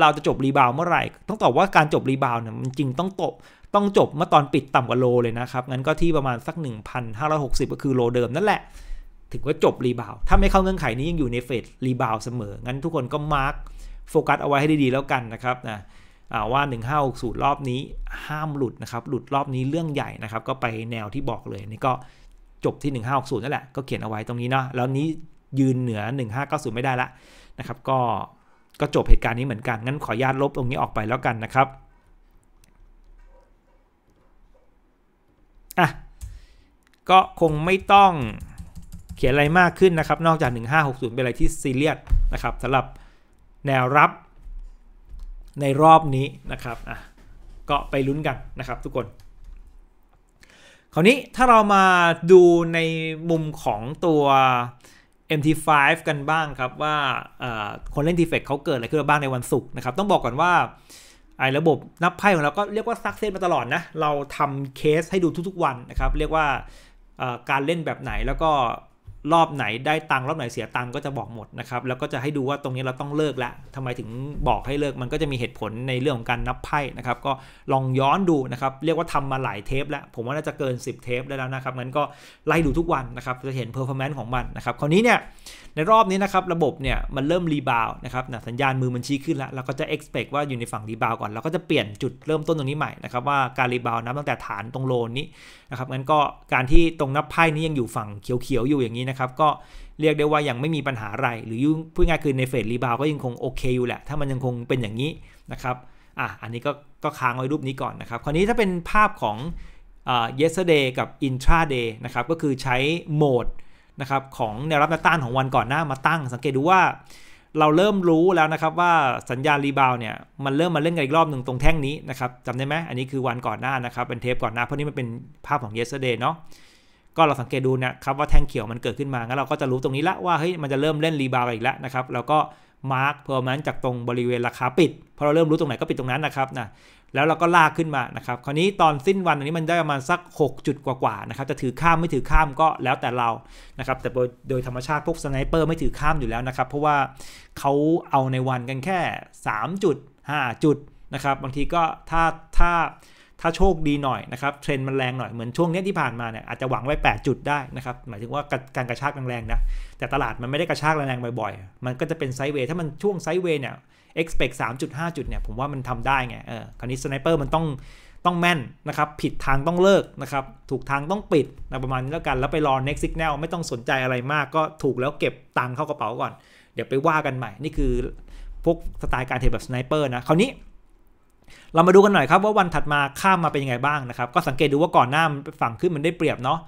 เราจะจบรีบาวเมื่อไหร่ ต้องตอบว่าการจบรีบาวเนี่ยมันจริงต้องตบ ต้องจบเมื่อตอนปิดต่ำกว่าโลเลยนะครับ งั้นก็ที่ประมาณสัก 1,560 ก็คือโลเดิม นั่นแหละ ถึงว่าจบรีบาวถ้าไม่เข้าเงื่อนไขนี้ยังอยู่ในเฟสรีบาวเสมอ งั้นทุกคนก็มาร์กโฟกัสเอาไว้ให้ดีๆแล้วกันนะครับนะว่า 1560 รอบนี้ห้ามหลุดนะครับ หลุดรอบนี้เรื่องใหญ่นะครับ ก็ไปแนวที่บอกเลยนี่ก็จบที่1560นั่นแหละก็เขียนเอาไว้ตรงนี้เนาะแล้วนี้ยืนเหนือ1590ไม่ได้ละนะครับก็ก็จบเหตุการณ์นี้เหมือนกันงั้นขออนุญาตลบตรงนี้ออกไปแล้วกันนะครับอ่ะก็คงไม่ต้องเขียนอะไรมากขึ้นนะครับ นอกจาก 1560 เป็นอะไรที่ซีเรียสนะครับสำหรับแนวรับในรอบนี้นะครับอ่ะก็ไปลุ้นกันนะครับทุกคนคราวนี้ถ้าเรามาดูในมุมของตัว MT5 กันบ้างครับว่าคนเล่นท f เฟกเขาเกิดอะไรขึ้นบ้างในวันศุกร์นะครับ ต้องบอกก่อนว่าไอ้ระบบนับไพ่ของเราก็เรียกว่าซักเซสมาตลอดนะ เราทำเคสให้ดูทุกๆวันนะครับ เรียกว่าการเล่นแบบไหนแล้วก็รอบไหนได้ตังค์รอบไหนเสียตังค์ก็จะบอกหมดนะครับ แล้วก็จะให้ดูว่าตรงนี้เราต้องเลิกละทำไมถึงบอกให้เลิกมันก็จะมีเหตุผลในเรื่องของการนับไพ่นะครับ ก็ลองย้อนดูนะครับ เรียกว่าทำมาหลายเทป แล้วผมว่าน่าจะเกิน 10 เทปได้แล้วนะครับงั้นก็ไล่ดูทุกวันนะครับจะเห็นเพอร์ฟอร์แมนซ์ของมันนะครับคราวนี้เนี่ยในรอบนี้นะครับระบบเนี่ยมันเริ่มรีบาวนะครับนะสัญญาณมือมันชี้ขึ้นแล้วเราก็จะ expect ว่าอยู่ในฝั่งรีบาวก่อนเราก็จะเปลี่ยนจุดเริ่มต้นตรงนี้ใหม่นะครับว่าการรีบาวนับตั้งแต่ฐานตรงโลนี้นะครับงั้นก็การที่ตรงนับไพ่นี้ยังอยู่ฝั่งเขียวๆอยู่อย่างนี้นะครับก็เรียกได้ว่ายังไม่มีปัญหาอะไร หรือยุ่งพูดง่ายคือในเฟสรีบาวก็ยังคงโอเคอยู่แหละถ้ามันยังคงเป็นอย่างนี้นะครับอ่ะอันนี้ก็ก็ค้างไว้รูปนี้ก่อนนะครับคราวนี้ถ้าเป็นภาพของ yesterday กับ intraday นะครับก็คือใช้โหมดนะครับของแนวรับแนวต้านของวันก่อนหน้ามาตั้งสังเกตดูว่า เราเริ่มรู้แล้วนะครับ ว่าสัญญาณรีบาวเนี่ยมันเริ่มมาเล่นกันอีกรอบหนึ่งตรงแท่งนี้นะครับจำได้ไหมอันนี้คือวันก่อนหน้านะครับ เป็นเทปก่อนหน้า เพราะนี่มันเป็นภาพของ yesterday เนาะก็เราสังเกตดูนะครับว่าแท่งเขียวมันเกิดขึ้นมางั้นเราก็จะรู้ตรงนี้ละว่าเฮ้ยมันจะเริ่มเล่นรีบาวอีกแล้วนะครับแล้วก็มาร์กเพอร์มันจากตรงบริเวณราคาปิดพอเราเริ่มรู้ตรงไหนก็ปิดตรงนั้นนะครับนะแล้วเราก็ลากขึ้นมานะครับ คราวนี้ตอนสิ้นวันอันนี้มันได้ประมาณสัก 6 จุดกว่าๆนะครับ จะถือข้ามไม่ถือข้ามก็แล้วแต่เรานะครับ แต่โดยธรรมชาติ พวกสไนเปอร์ไม่ถือข้ามอยู่แล้วนะครับ เพราะว่าเขาเอาในวันกันแค่3จุด5จุด นะครับ บางทีก็ถ้าถ้าถ้าโชคดีหน่อยนะครับเทรนมันแรงหน่อย เหมือนช่วงนี้ที่ผ่านมาเนี่ยอาจจะหวังไว้ 8 จุดได้นะครับ หมายถึงว่าการกระชากแรงๆนะ แต่ตลาดมันไม่ได้กระชากแรงๆบ่อยๆ มันก็จะเป็นไซด์เวย์ ถ้ามันช่วงไซด์เวย์เนี่ย expect 3.5 จุดเนี่ย ผมว่ามันทำได้ไง เออ คราวนี้สไนเปอร์มันต้องต้องแม่นนะครับ ผิดทางต้องเลิกนะครับ ถูกทางต้องปิดนะประมาณนี้แล้วกัน แล้วไปรอ next signal ไม่ต้องสนใจอะไรมาก ก็ถูกแล้วเก็บตังเข้ากระเป๋าก่อน เดี๋ยวไปว่ากันใหม่ นี่คือพวกสไตล์การเทรดแบบสไนเปอร์นะ คราวนี้ เรามาดูกันหน่อยครับว่าวันถัดมา ข้ามมาเป็นยังไงบ้างนะครับ ก็สังเกตดูว่าก่อนหน้าฝั่งขึ้นมันได้เปรียบเนาะ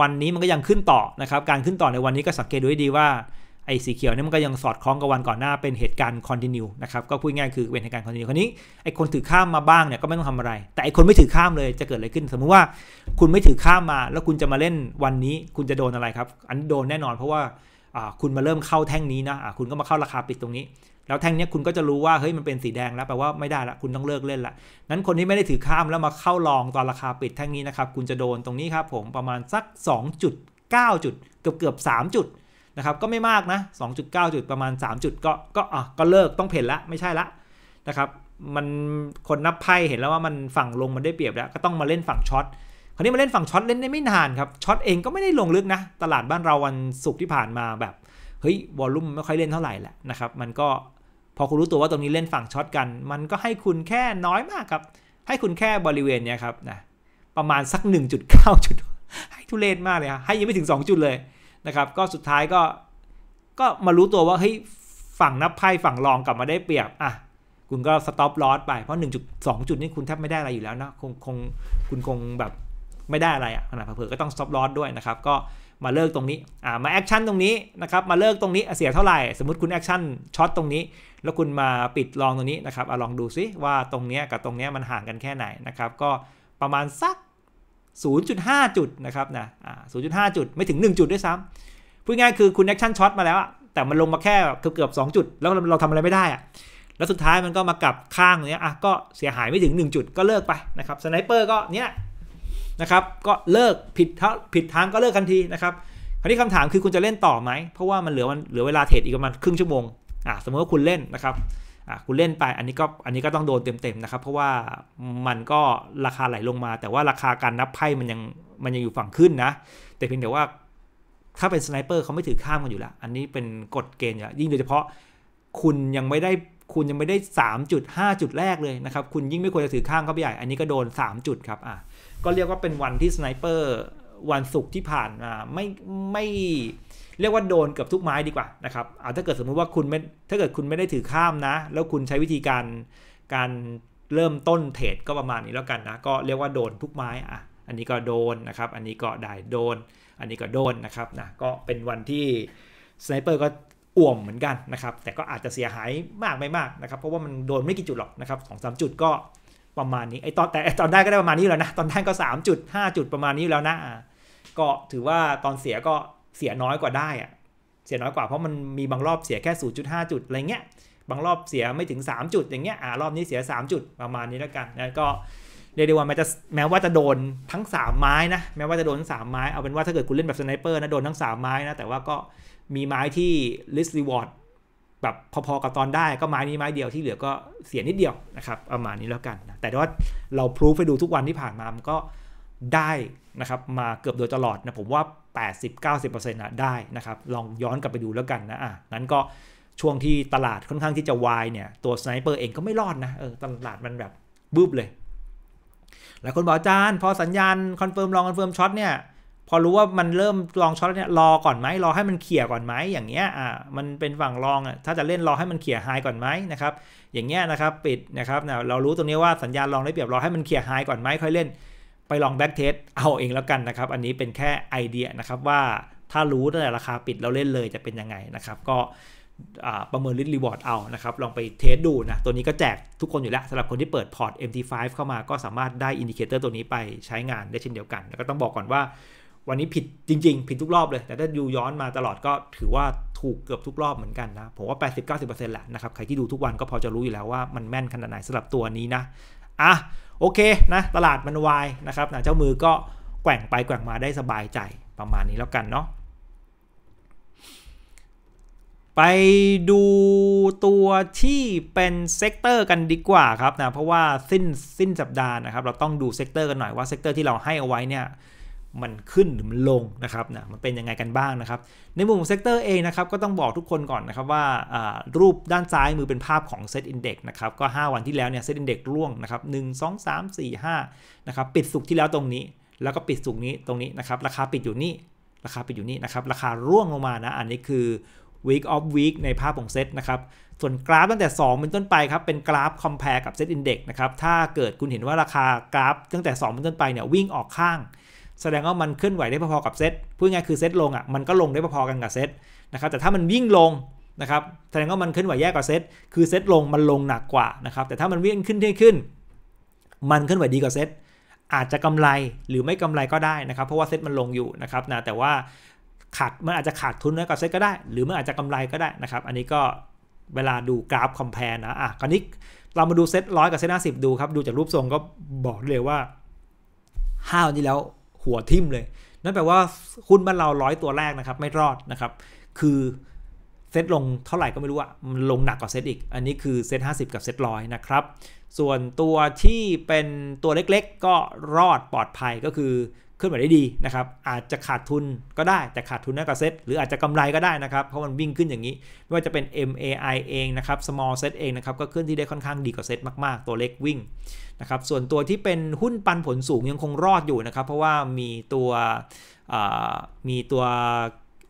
วันนี้มันก็ยังขึ้นต่อนะครับ การขึ้นต่อในวันนี้ก็สังเกตดูให้ดีว่าไอ้สีเขียวเนี่ยมันก็ยังสอดคล้องกับวันก่อนหน้าเป็นเหตุการณ์คอนติเนียนะครับก็พูดง่ายคือเป็นเหตุการณ์คอนติเนียคนนี้ไอ้คนถือข้ามมาบ้างเนี่ยก็ไม่ต้องทำอะไร แต่ไอ้คนไม่ถือข้ามเลยจะเกิดอะไรขึ้น สมมุติว่าคุณไม่ถือข้ามมา แล้วคุณจะมาเล่นวันนี้ คุณจะโดนอะไรครับ อันโดนแน่นอน เพราะว่าคุณมาเริ่มเข้าแท่งนี้นะคุณก็มาเข้าราคาปิดตรงนี้ แล้วแท่งนี้คุณก็จะรู้ว่าเฮ้ยมันเป็นสีแดงแล้วแปลว่าไม่ได้ละคุณต้องเลิกเล่นละนั้นคนที่ไม่ได้ถือข้ามแล้วมาเข้าลองตอนราคาปิดแท่งนี้นะครับคุณจะโดนตรงนี้ครับผมประมาณสัก2.9จุดเกือบเกือบ3จุดนะครับ ก็ไม่มากนะ 2.9 จุดประมาณ 3 จุด ก็ก็อ่ะก็เลิกต้องเพ่นละไม่ใช่ละนะครับมันคนนับไพ่เห็นแล้วว่ามันฝั่งลงมันได้เปรียบแล้วก็ต้องมาเล่นฝั่งช็อตคราวนี้มาเล่นฝั่งช็อตเล่นได้ไม่นานครับช็อตเองก็ไม่ได้ลงลึกนะตลาดบ้านเราวันศุกร์ที่ผ่านมาแบบเฮ้ยวอลลุ่มไม่ค่อยเล่นเท่าไหร่แหละนะครับมัน ก็พอคุณรู้ตัวว่าตรงนี้เล่นฝั่งช็อตกันมันก็ให้คุณแค่น้อยมาก ครับ ให้คุณแค่บริเวณเนี้ยครับนะประมาณสัก1.9จุดให้ทุเรศมากเลยครให้ยังไม่ถึง2จุดเลยนะครับก็สุดท้ายก็ก็มารู้ตัวว่าเฮ้ยฝั่งนับไพ่ฝั่งรองกลับมาได้เปรียบอ่ะคุณก็สต็อปลอสไป เพราะ 1 2 จุดนี่คุณแทบไม่ได้อะไรอยู่แล้วนะคงคงคุณคงแบบไม่ได้อะไรอ่ะขนาดเผือก็ต้องสต็อปลอสด้วยนะครับก็มาเลิกตรงนี้อ่ามาแอคชั่นตรงนี้นะครับมาเลิกตรงนี้เสียเท่าไหร่สมมติคุณแอคชั่นช็อตตรงนี้ แล้วคุณมาปิดลองตรงนี้นะครับเอาลองดูซิว่าตรงเนี้ยกับตรงเนี้ยมันห่างกันแค่ไหนนะครับก็ประมาณสัก0.5 จุดนะครับนะ0.5จุดไม่ถึง 1 จุดด้วยซ้ำพูดง่ายคือคุณแอคชั่นช็อตมาแล้วอะแต่มันลงมาแค่เกือบเกือบสจุด แล้วเราทำอะไรไม่ได้อะแล้วสุดท้ายมันก็มากลับ ข้างเนี้ยอ่ะก็เสียหายไม่ถึง 1 จุดก็เลิกไปนะครับสไนเปอร์ก็เนี้ยนะครับก็เลิกผิดท่าผิดทางก็เลิกทันทีนะครับคราวนี้คำถามคือคุณจะเล่นต่อไหม เพราะว่ามันเหลือมันเหลือเวลาเทรดอีกประมาณครึ่งชั่วโมงอ่ะสมมติว่าคุณเล่นนะครับคุณเล่นไปอันนี้ก็อันนี้ก็ต้องโดนเต็มๆ นะครับ เพราะว่ามันก็ราคาไหลลงมา แต่ว่าราคาการนับไพ่มันยังมันยังอยู่ฝั่งขึ้นนะ แต่เพียงแต่ว่า ถ้าเป็นสไนเปอร์เขาไม่ถือข้ามกันอยู่ละอันนี้เป็นกฎเกณฑ์อย่างยิ่งโดยเฉพาะ คุณยังไม่ได้คุณยังไม่ได้3จุด5จุดแรกเลยนะครับ คุณยิ่งไม่ควรจะถือข้างเขาไปใหญ่ อันนี้ก็โดน3จุดครับอ่ะก็เรียกว่าเป็นวันที่สไนเปอร์วันศุกร์ที่ผ่านมาไม่ไม่ไเรียกว่าโดนเกือบทุกไม้ดีกว่านะครับเอาถ้าเกิดสมมุติว่าคุณไม่ถ้าเกิดคุณไม่ได้ถือข้ามนะ แล้วคุณใช้วิธีการการเริ่มต้นเทรดก็ประมาณนี้แล้วกันนะ ก็เรียกว่าโดนทุกไม้อ่ะ อันนี้ก็โดนนะครับ อันนี้ก็ได้โดน อันนี้ก็โดนนะครับนะ ก็เป็นวันที่สไนเปอร์ก็อ่วมเหมือนกันนะครับ แต่ก็อาจจะเสียหายมากไม่มากนะครับ เพราะว่ามันโดนไม่กี่จุดหรอกนะครับสองสามจุดก็ประมาณนี้ ไอตอนแต่ตอนได้ก็ได้ประมาณนี้แล้วนะ ตอนได้ก็3จุด5จุดประมาณนี้แล้วนะ ก็ถือว่าตอนเสียก็เสียน้อยกว่าได้อะเสียน้อยกว่าเพราะมันมีบางรอบเสียแค่ 0.5 จุดอะไรเงี้ย บางรอบเสียไม่ถึง 3 จุด อย่างเงี้ย อ่า รอบนี้เสีย 3 จุด ประมาณนี้แล้วกันนะก็เรียกได้ว่าแม้จะแม้ว่าจะโดนทั้ง3ไม้นะ แม้ว่าจะโดนทั้ง3ไม้ เอาเป็นว่าถ้าเกิดคุณเล่นแบบสไนเปอร์นะ โดนทั้ง3ไม้นะ แต่ว่าก็มีไม้ที่ list reward แบบพอๆกับตอนได้ก็ไม้นี้ไม้เดียว ที่เหลือก็เสียนิดเดียวนะครับ ประมาณนี้แล้วกันนะแต่ว่าเราพรูฟไปดูทุกวันที่ผ่านมา มันก็ได้นะครับ มาเกือบโดยตลอดนะ ผมว่า80-90%นะได้นะครับ ลองย้อนกลับไปดูแล้วกันนะอ่ะนั้นก็ช่วงที่ตลาดค่อนข้างที่จะวายเนี่ย ตัวสไนเปอร์เองก็ไม่รอดนะเออตลาดมันแบบบูบเลยหลายคนบอกอาจารย์ พอสัญญาณคอนเฟิร์มลองคอนเฟิร์มช็อตเนี่ยพอรู้ว่ามันเริ่มลองช็อตเนี่ยรอก่อนไหมรอให้มันเขี่ยก่อนไหมอย่างเงี้ยอ่ะมันเป็นฝั่งรองอ่ะถ้าจะเล่นรอให้มันเขี่ยไฮก่อนไหมนะครับอย่างเงี้ยนะครับปิดนะครับเรารู้ตรงนี้ว่าสัญญาณลองได้เปรียบรอให้มันเขี่ยไฮก่อนไหมค่อยเล่นไปลองแบ็กเทสเอาเองแล้วกันนะครับ อันนี้เป็นแค่ไอเดียนะครับว่าถ้ารู้ตั้งแต่ราคาปิดเราเล่นเลยจะเป็นยังไงนะครับก็ประเมินลิทรีวอร์ดเอานะครับ ลองไปเทสดูนะ ตัวนี้ก็แจกทุกคนอยู่แล้วสำหรับคนที่เปิดพอร์ต MT5 เข้ามาก็สามารถได้อินดิเคเตอร์ตัวนี้ไปใช้งานได้เช่นเดียวกัน แล้วก็ต้องบอกก่อนว่าวันนี้ผิดจริงๆ ผิดทุกรอบเลย แต่ถ้าดูย้อนมาตลอดก็ถือว่าถูกเกือบทุกรอบเหมือนกันนะผมว่า80-90%แหละนะครับใครที่ดูทุกวันก็พอจะรู้อยู่แล้วว่ามันแม่นขนาดไหนสำหรับตัวนี้นะอ่ะโอเคนะ ตลาดมันวายนะครับนะเจ้ามือก็แกว่งไปแกว่งมาได้สบายใจประมาณนี้แล้วกันเนาะไปดูตัวที่เป็นเซกเตอร์กันดีกว่าครับนะ เพราะว่าสิ้นสิ้นสัปดาห์นะครับ เราต้องดูเซกเตอร์กันหน่อยว่าเซกเตอร์ที่เราให้เอาไว้เนี่ยมันขึ้น หรือมันลงนะครับนะมันเป็นยังไงกันบ้างนะครับ ในมุมของเซกเตอร์เองนะครับก็ต้องบอกทุกคนก่อนนะครับว่ารูปด้านซ้ายมือเป็นภาพของเซตอินเด็กนะครับก็ 5 วันที่แล้วเนี่ยเซตอินเด็กร่วงนะครับหนึ่งสองสามสี่ห้านะครับปิดสุกที่แล้วตรงนี้ แล้วก็ปิดสุกนี้ตรงนี้นะครับราคาปิดอยู่นี่ ราคาปิดอยู่นี่นะครับราคาร่วงลงมานะ อันนี้คือ week of week ในภาพของเซตนะครับส่วนกราฟตั้งแต่2เป็นต้นไปครับเป็นกราฟคอมเพลกับเซตอินเด็กนะครับถ้าเกิดคุณเห็นว่าราคากราฟตั้งแต่2เป็นต้นไปเนี่ยวิ่งออกข้างแสดงว่ามันเคลื่อนไหวได้พอๆกับเซตพูดง่ายคือเซตลงอ่ะมันก็ลงได้พอๆกันกับเซตนะครับแต่ถ้ามันวิ่งลงนะครับแสดงว่ามันเคลื่อนไหวแย่กว่าเซตคือเซตลงมันลงหนักกว่านะครับแต่ถ้ามันวิ่งขึ้นที่ขึ้น มันเคลื่อนไหวดีกว่าเซตอาจจะกำไรหรือไม่กำไรก็ได้นะครับ เพราะว่าเซตมันลงอยู่นะครับนะแต่ว่าขาดมันอาจจะขาดทุนน้อยกว่าเซตก็ได้หรือมันอาจจะกำไรก็ได้นะครับอันนี้ก็เวลาดูกราฟคอมเพลนะอ่ะคราวนี้เรามาดูเซตร้อยกับเซตห้าสิบดูครับดูจากรูปทรงก็บอกเลยว่าห้าวนี่แล้วหัวทิ่มเลย นั่นแปลว่าหุ้นบ้านเราร้อยตัวแรกนะครับไม่รอดนะครับ คือเซ็ตลงเท่าไหร่ก็ไม่รู้อะมันลงหนักกว่าเซ็ตอีก อันนี้คือเซ็ตห้าสิบกับเซ็ตร้อยนะครับ ส่วนตัวที่เป็นตัวเล็กๆ ก็รอดปลอดภัยก็คือขึื่อนไหวได้ดีนะครับอาจจะขาดทุนก็ได้แต่ขาดทุนน้อยกว่าเซตหรืออาจจะกำไรก็ได้นะครับเพราะมันวิ่งขึ้นอย่างนี้ไม่ว่าจะเป็น MAI เองนะครับ small set เองนะครับ ก็ขึ้นที่ได้ค่อนข้างดีกว่าเซตมาก ๆ ตัวเล็กวิ่งนะครับส่วนตัวที่เป็นหุ้นปันผลสูงยังคงรอดอยู่นะครับ เพราะว่ามีตัวมีตัว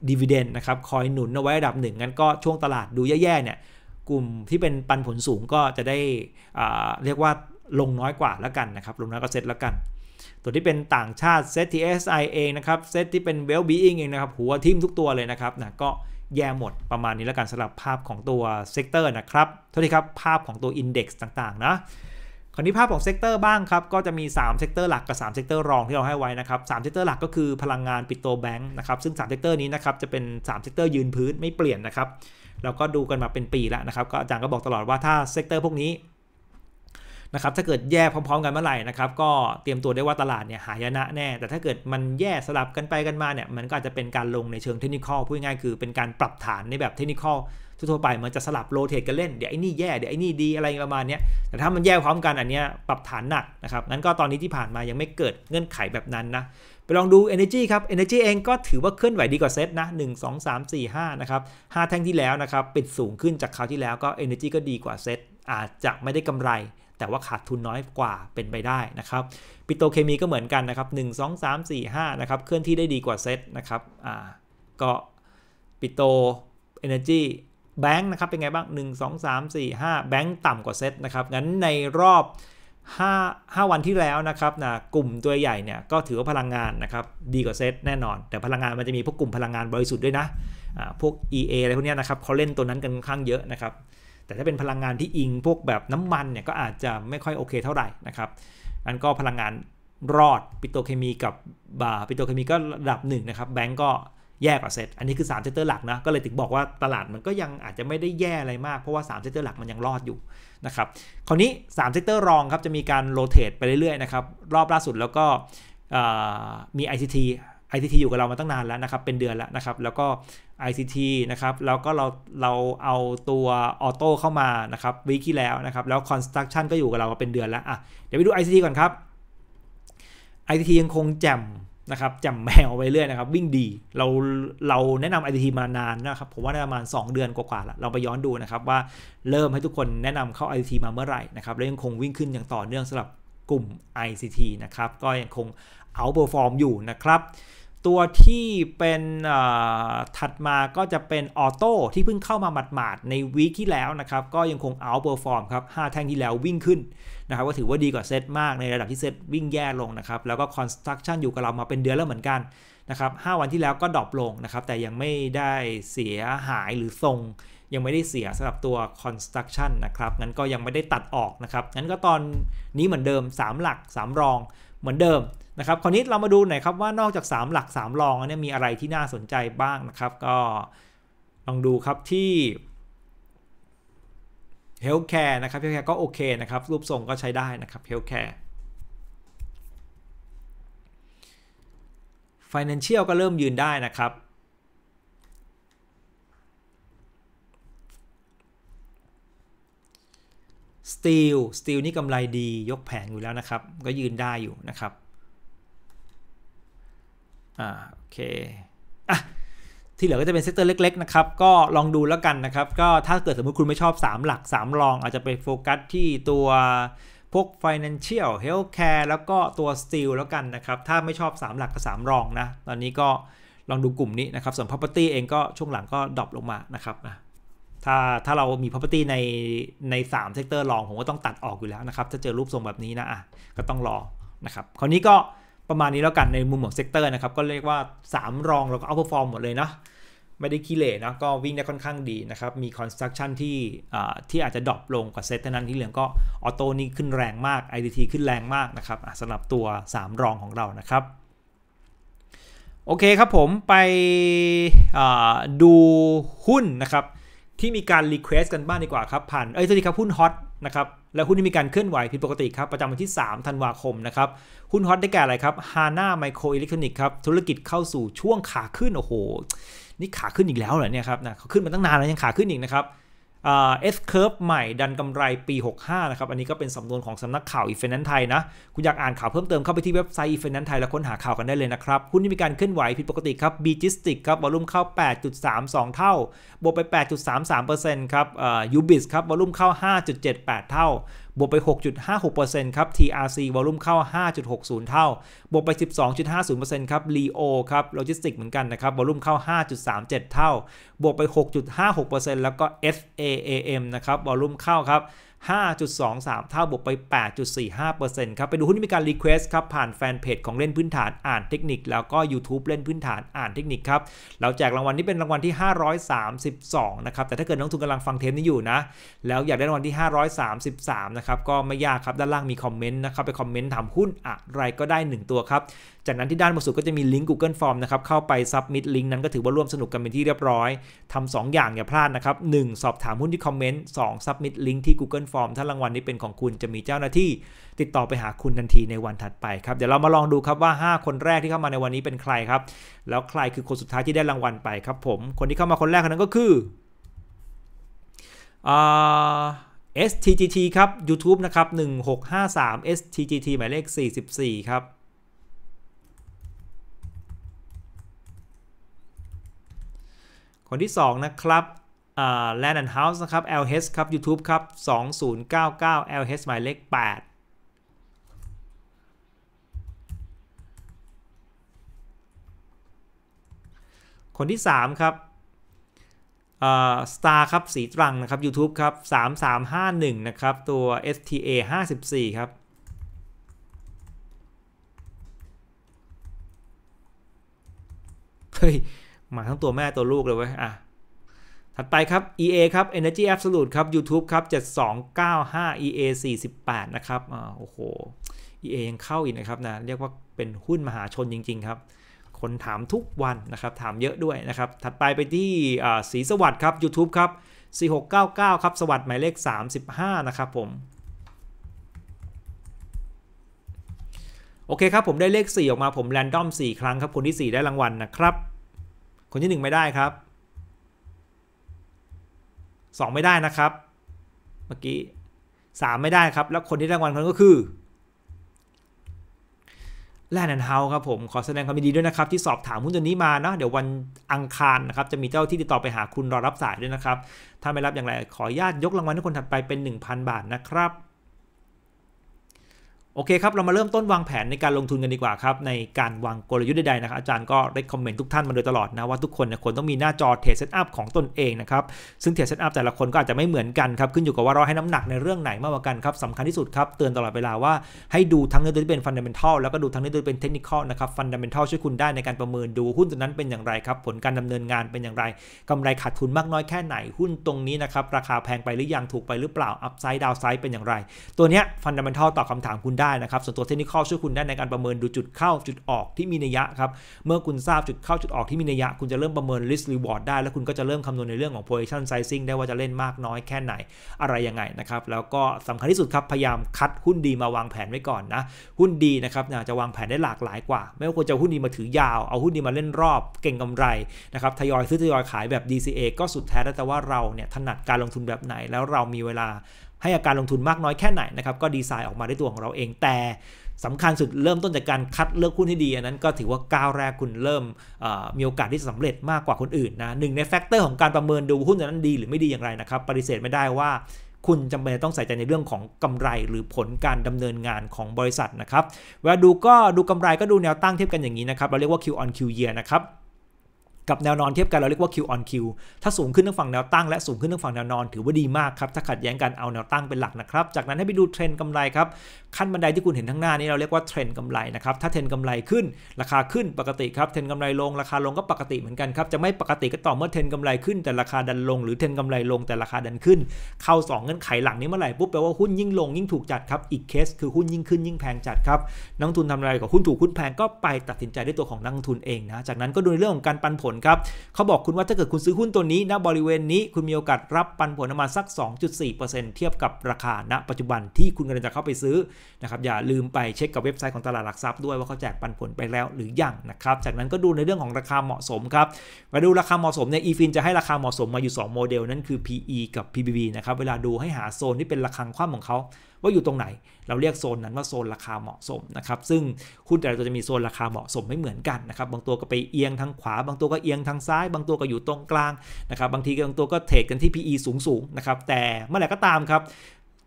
ดีเวเดนนะครับคอยหนุนเอาไว้ระดับหนึ่งงั้นก็ช่วงตลาดดูแย่ ๆ เนี่ยกลุ่มที่เป็นปันผลสูงก็จะได้เรียกว่าลงน้อยกว่าแล้วกันนะครับลงน้อยกว่าเซตแล้วกันตัวที่เป็นต่างชาติเซต TSI เองนะครับเซตที่เป็น Wellbeing เองนะครับหัวทิมทุกตัวเลยนะครับนะก็แย่หมดประมาณนี้แล้วกันสำหรับภาพของตัวเซกเตอร์นะครับเท่านี้ครับภาพของตัวอด็กซ x ต่างๆนะคราวนี้ภาพของเซกเตอร์บ้างครับก็จะมี3เซกเตอร์หลักกับ3เซกเตอร์รองที่เราให้ไว้นะครับสเซกเตอร์หลักก็คือพลังงานปิโตแบงค์นะครับซึ่ง3เซกเตอร์นี้นะครับจะเป็น3เซกเตอร์ยืนพื้นไม่เปลี่ยนนะครับเราก็ดูกันมาเป็นปีแล้วนะครับก็อาจารย์ก็บอกตลอดว่าถ้าเซกเตอร์พวกนี้นะครับ ถ้าเกิดแย่พร้อมๆกันเมื่อไหร่นะครับ ก็เตรียมตัวได้ว่าตลาดเนี่ยหายนะแน่ แต่ถ้าเกิดมันแย่สลับกันไปกันมาเนี่ย มันก็อาจจะเป็นการลงในเชิงเทคนิคพูดง่ายคือเป็นการปรับฐานในแบบเทคนิคทั่วไปมันจะสลับโรเตทกันเล่น เดี๋ยวไอ้นี่แย่ เดี๋ยวไอ้นี่ดีอะไรประมาณนี้แต่ถ้ามันแย่พร้อมกันอันนี้ปรับฐานหนักนะครับงั้นก็ตอนนี้ที่ผ่านมายังไม่เกิดเงื่อนไขแบบนั้นนะ ไปลองดู Energy ครับ Energy เองก็ถือว่าเคลื่อนไหวดีกว่าเซตนะ1 2 3 4 5นะครับ5แท่งที่แล้วนะครับปิดสูงขึ้นจากคราวที่แล้ว ก็ Energy ก็ดีกว่าเซตอาจจะไม่ได้กำไรแต่ว่าขาดทุนน้อยกว่าเป็นไปได้นะครับ ปิโตเคมีก็เหมือนกันนะครับ1 2 3 4 5นะครับเคลื่อนที่ได้ดีกว่า เซตนะครับอ่าก็ปิโตเอเนจีแบงค์นะครับเป็นไงบ้าง1 2 3 4 5แบงค์ต่ำกว่าเซตนะครับงั้นในรอบ5 5วันที่แล้วนะครับนะกลุ่มตัวใหญ่เนี่ยก็ถือว่าพลังงานนะครับ ดีกว่าเซตแน่นอน แต่พลังงานมันจะมีพวกกลุ่มพลังงานบริสุทธิ์ด้วยนะพวก EA อะไรพวกนี้นะครับเขาเล่นตัวนั้นกันค่อนข้างเยอะนะครับแต่ถ้าเป็นพลังงานที่อิงพวกแบบน้ำมันเนี่ย ก็อาจจะไม่ค่อยโอเคเท่าไหร่นะครับอันก็พลังงานรอดปิโตเคมีกับบาปิโตเคมีก็ระดับหนึ่งนะครับแบงก์ก็แย่กว่าเซตอันนี้คือ3เซกเตอร์หลักนะก็เลยถึงบอกว่าตลาดมันก็ยังอาจจะไม่ได้แย่อะไรมากเพราะว่า3เซกเตอร์หลักมันยังรอดอยู่นะครับคราวนี้3เซกเตอร์รองครับจะมีการโรเตทไปเรื่อยๆนะครับรอบล่าสุดแล้วก็มี ICT ICT อยู่กับเรามาตั้งนานแล้วนะครับ เป็นเดือนแล้วนะครับ แล้วก็ ICT นะครับ แล้วก็เรา เราเอาตัวออโต้เข้ามานะครับวีที่แล้วนะครับ แล้วคอนสตรักชั่นก็อยู่กับเรามาเป็นเดือนแล้วอ่ะ เดี๋ยวไปดู ICT ก่อนครับ ICT ยังคงแจ่มนะครับจำแมวไปเรื่อยนะครับ วิ่งดี เรา เราแนะนำ i ท t มานานนะครับ ผมว่าประมาณ 2 เดือนกว่าๆแล้วเราไปย้อนดูนะครับ ว่า เริ่มให้ทุกคนแนะนำเข้า i ท t มาเมื่อไหร่นะครับ แล้วยังคงวิ่งขึ้นอย่างต่อเนื่องสำหรับกลุ่ม ICT นะครับ ก็ยังคงเอาเปอร์ฟอร์มอยู่นะครับตัวที่เป็นถัดมาก็จะเป็นออโต้ ที่เพิ่งเข้ามาหมาดๆในวีคที่แล้วนะครับ ก็ยังคงเอาเปอร์ฟอร์มครับ5แท่งที่แล้ววิ่งขึ้นนะครับก็ถือว่าดีกว่าเซตมาก ในระดับที่เซตวิ่งแย่ลงนะครับ แล้วก็คอนสตรักชั่นอยู่กับเรามาเป็นเดือนแล้วเหมือนกันนะครับ5วันที่แล้วก็ดรอปลงนะครับแต่ยังไม่ได้เสียหายหรือทรง ยังไม่ได้เสียสำหรับตัวคอนสตรักชั่นนะครับงั้นก็ยังไม่ได้ตัดออกนะครับงั้นก็ตอนนี้เหมือนเดิม 3 หลัก 3 รอง เหมือนเดิมนะครับ คราวนี้เรามาดูหน่อยครับว่านอกจาก 3 หลัก 3 รอง อันนี้มีอะไรที่น่าสนใจบ้างนะครับก็ลองดูครับที่ healthcare นะครับ healthcare ก็โอเคนะครับ รูปทรงก็ใช้ได้นะครับ healthcare financial ก็เริ่มยืนได้นะครับสตีลสตีลนี่กำไรดียกแผงอยู่แล้วนะครับ ก็ยืนได้อยู่นะครับอ่าโอเคอ่ะที่เหลือก็จะเป็นเซกเตอร์เล็กๆนะครับก็ลองดูแล้วกันนะครับก็ถ้าเกิดสมมติคุณไม่ชอบ3หลัก3รอง อาจจะไปโฟกัสที่ตัวพวก financial healthcare แล้วก็ตัว steel แล้วกันนะครับถ้าไม่ชอบ 3 หลักก็3รองนะตอนนี้ก็ลองดูกลุ่มนี้นะครับส่วน property เองก็ช่วงหลังก็ดรอปลงมานะครับถ้าถ้าเรามี property ในใน3เซกเตอร์รองผมก็ต้องตัดออกอยู่แล้วนะครับถ้าเจอรูปทรงแบบนี้นะอ่ะก็ต้องรอนะครับคราวนี้ก็ประมาณนี้แล้วกันในมุมของเซกเตอร์นะครับ ก็เรียกว่า 3 รอง เราก็เอาเปอร์ฟอร์ม หมดเลยนะไม่ได้คีเละนะก็วิ่งได้ค่อนข้างดีนะครับ มีคอนสตรักชั่นที่ที่อาจจะดรอปลงกว่าเซตนั้นที่เหลือก็ออโต้นี่ขึ้นแรงมาก IDT ขึ้นแรงมากนะครับสำหรับตัว 3 รองของเรานะครับ โอเคครับผมไปดูหุ้นนะครับ ที่มีการรีเควสกันบ้างดีกว่าครับผ่านเอ้ยสวัสดีครับหุ้นฮอตนะครับ และหุ้นที่มีการเคลื่อนไหวผิดปกติครับ ประจำวันที่ 3 ธันวาคมนะครับ หุ้นฮอตได้แก่อะไรครับฮาน่าไมโครอิเล็กทรอนิกส์ครับ ธุรกิจเข้าสู่ช่วงขาขึ้น โอ้โห นี่ขาขึ้นอีกแล้วเหรอเนี่ยครับนะเขาขึ้นมาตั้งนานแล้ว ยังขาขึ้นอีกนะครับเอสเคิร์ฟใหม่ ดันกำไรปี 65 นะครับ อันนี้ก็เป็นสำนวนของสำนักข่าวอีเฟนนันไทย นะ คุณอยากอ่านข่าวเพิ่มเติมเข้าไปที่เว็บไซต์อีเฟนนันไทย แล้วค้นหาข่าวกันได้เลยนะครับ หุ้นที่มีการเคลื่อนไหวผิดปกติครับ บีจิสติกครับวอลุ่มเข้า 8.32 เท่า บวกไป 8.33%ครับยูบิสครับวอลุ่มเข้า 5.78 เท่าบวกไป 6.56%ครับ TRC วอลุ่มเข้า 5.60 เท่า บวกไป 12.50%ครับ LEO ครับ โลจิสติกเหมือนกันนะครับวอลุ่มเข้า 5.37 เท่า บวกไป 6.56%แล้วก็ SAAM นะครับวอลุ่มเข้าครับ5.23 เท่าบวกไป 8.45%ครับไปดูหุ้นที่มีการรีเควสต์ครับผ่านแฟนเพจ ของเล่นพื้นฐานอ่านเทคนิค แล้วก็ YouTube เล่นพื้นฐานอ่านเทคนิคครับเราแจกรางวัลนี้เป็นรางวัลที่ 532นะครับแต่ถ้าเกิดน้องทุนกำลังฟังเทปนี้อยู่นะ แล้วอยากได้รางวัลที่ 533นะครับก็ไม่ยากครับด้านล่างมีคอมเมนต์นะครับไปคอมเมนต์ ถามหุ้นอะไรก็ได้ 1 ตัวครับจากนั้นที่ด้านบนสุดก็จะมีลิงก์ Google Form นะครับเข้าไปซับมิดลิงก์นั้นก็ถือว่าร่วมสนุกกันเป็นที่เรียบร้อยทำ2อย่างอย่าพลาดนะครับ 1. สอบถามหุ้นที่คอมเมนต์ 2. ซับมิดลิงก์ที่ Google Form ถ้ารางวัลนี้เป็นของคุณจะมีเจ้าหน้าที่ติดต่อไปหาคุณทันทีในวันถัดไปครับเดี๋ยวเรามาลองดูครับว่า 5 คนแรกที่เข้ามาในวันนี้เป็นใครครับ แล้วใครคือคนสุดท้ายที่ได้รางวัลไปครับผมคนที่เข้ามาคนแรกคนนั้นก็คืออ่า STGT ครับ YouTube นะครับ1653 STGT หมายเลข 44 ครับคนที่2นะครับแลนด์แอนด์เฮาส์นะครับ LH ครับ YouTube ครับ 2099 LH หมายเลข8คนที่ 3 ครับสตาร์ครับ สีตรังนะครับ YouTube ครับ 3351 นะครับ ตัว STA 54 ครับ เฮ้ยมาทั้งตัวแม่ตัวลูกเลยเว้ยอ่ะ ถัดไปครับ EA ครับ Energy Absolute ครับ YouTube ครับ 7295 EA 48นะครับอ่าโอ้โห EA ยังเข้าอีกนะครับนะ เรียกว่าเป็นหุ้นมหาชนจริง ๆ ครับ คนถามทุกวันนะครับ ถามเยอะด้วยนะครับ ถัดไปไปที่สีสวัสดิ์ครับ YouTube ครับ 4699 ครับ สวัสดิ์หมายเลข 35 นะครับผม โอเคครับผมได้เลข 4 ออกมาผมแรนดอม4 ครั้งครับ คนที่ 4 ได้รางวัลนะครับคนที่1ไม่ได้ครับ 2 ไม่ได้นะครับ เมื่อกี้3ไม่ได้ครับ แล้วคนที่รางวัลคนก็คือ แลนด์เฮาครับผมขอแสดงความดีด้วยนะครับที่สอบถามหุ้นตัวนี้มาเนาะเดี๋ยววันอังคารนะครับจะมีเจ้าที่ติดต่อไปหาคุณรอรับสายด้วยนะครับ ถ้าไม่รับอย่างไรขออนุญาตยกรางวัลให้คนถัดไปเป็น 1,000 บาทนะครับโอเคครับ เรามาเริ่มต้นวางแผนในการลงทุนกันดีกว่าครับ ในการวางกลยุทธ์ใดๆนะครับอาจารย์ก็ได้คอมเมนต์ทุกท่านมาโดยตลอดนะว่าทุกคนนยควรต้องมีหน้าจอเทรดเซตอัพของตนเองนะครับ ซึ่งเทรดเซตอัพแต่ละคนก็อาจจะไม่เหมือนกันครับ ขึ้นอยู่กับว่าเราให้น้ำหนักในเรื่องไหนมากกว่ากันครับสำคัญที่สุดครับ เตือนตลอดเวลาว่า ให้ดูทั้งเนือตัวที่เป็นฟันเดเมนทัลแล้วก็ดูทั้งเนือตัวที่เป็นเทคนิคนะครับฟันเดเมนทัลช่วยคุณได้ในการประเมินดูหุ้นตัวนั้นเป็นอย่างไรครับผลการดำเนินงานเป็นอย่างไร กำไรขาดทุนมากน้อยแค่ไหนหุ้นตรงนี้นะครับราคาแพงไปหรือยังถูกไปหรือเปล่าอัพไซด์ดาวไซด์เป็นอย่างไร ตัวเนี้ยฟันเดเมนทัลตอบคาถามคุณได้นะครับส่วนตัวเทคนิคช่วยคุณได้ในการประเมินดูจุดเข้าจุดออกที่มีนัยยะครับ เมื่อคุณทราบจุดเข้าจุดออกที่มีนัยยะ คุณจะเริ่มประเมิน risk reward ได้แล้วคุณก็จะเริ่มคำนวณในเรื่องของ position sizing ได้ว่าจะเล่นมากน้อยแค่ไหนอะไรยังไงนะครับแล้วก็สำคัญที่สุดครับพยายามคัดหุ้นดีมาวางแผนไว้ก่อนนะ หุ้นดีนะครับจะวางแผนได้หลากหลายกว่า ไม่ว่าควรจะหุ้นดีมาถือยาวเอาหุ้นดีมาเล่นรอบเก่งกำไรนะครับทยอยซื้อทยอยขายแบบ DCA ก็สุดแท้แต่ว่าเราเนี่ยถนัดการลงทุนแบบไหน แล้วเรามีเวลาให้อาการลงทุนมากน้อยแค่ไหนนะครับก็ดีไซน์ออกมาด้วยตัวของเราเอง แต่สำคัญสุดเริ่มต้นจากการคัดเลือกหุ้นให้ดีอันนั้นก็ถือว่าก้าวแรกคุณเริ่มมีโอกาสที่จะสำเร็จมากกว่าคนอื่นนะหนึ่งในแฟกเตอร์ของการประเมินดูหุ้นนั้นดี หรือไม่ดีอย่างไรนะครับปฏิเสธไม่ได้ว่า คุณจำเป็นต้องใส่ใจในเรื่องของกำไร หรือผลการดำเนินงานของบริษัทนะครับเวลาดูก็ดูกำไรก็ดูแนวตั้งเทียบกันอย่างนี้นะครับ เราเรียกว่า Q on Q year นะครับกับแนวนอนเทียบกันเราเรียกว่า Q on Q ถ้าสูงขึ้นทั้งฝั่งแนวตั้งและสูงขึ้นทั้งฝั่งแนวนอน ถือว่าดีมากครับ ถ้าขัดแย้งกันเอาแนวตั้งเป็นหลักนะครับ จากนั้นให้ไปดูเทรนด์กำไรครับ ขั้นบันไดที่คุณเห็นทั้งหน้านี้เราเรียกว่าเทรนด์กำไรนะครับถ้าเทรนด์กำไรขึ้นราคาขึ้นปกติครับเทรนด์กำไรลงราคาลงก็ปกติเหมือนกันครับจะไม่ปกติก็ต่อเมื่อเทรนด์กำไรขึ้นแต่ราคาดันลง หรือเทรนด์กำไรลงแต่ราคาดันขึ้นเข้า2เงื่อนไขหลังนี้เมื่อไหร่ปุ๊บแปลว่าหุ้นยิ่งลง ยิ่งถูกจัดครับอีกเคส คือหุ้นยิ่งขึ้นยิ่งแพงจัดครับนักทุนทำอะไรกับหุ้นถูกหุ้นแพงก็ไปตัดสินใจด้วยตัวของนักทุนเองนะจากนั้นก็ดูเรื่องของการปันผลครับเขาบอกคุณว่า ถ้าเกิดคุณซื้อหุ้นตัวนี้ณบริเวณนี้คุณมีโอกาส รับปันผลประมาณสัก 2.4%เทียบกับราคาณ ปัจจุบันที่คุณกำลังจะเข้าไปซื้อ นะครับ อย่าลืมไปเช็ค กับเว็บไซต์ของตลาดหลักทรัพย์ด้วย ว่าเขาแจกปันผลไปแล้วหรือยังนะครับจากนั้นก็ดูในเรื่องของราคาเหมาะสมครับมาดูราคาเหมาะสมเนี่ยอีฟินจะให้ราคาเหมาะสมมาอยู่ 2 โมเดล นั่นคือ PE กับ PBB นะครับเวลาดูให้หาโซนที่เป็นระคงคว่ำของเขาว่าอยู่ตรงไหน เราเรียกโซนนั้นว่าโซนราคาเหมาะสมนะครับ ซึ่งหุ้นแต่ละตัวจะมีโซนราคาเหมาะสม ไม่เหมือนกันนะครับ บางตัวก็ไปเอียงทางขวา บางตัวก็เอียงทางซ้าย บางตัวก็อยู่ตรงกลาง นะครับ บางทีบางตัวก็เทรดกันที่ PE สูงๆ นะครับ แต่เมื่อไหร่ก็ตามครับ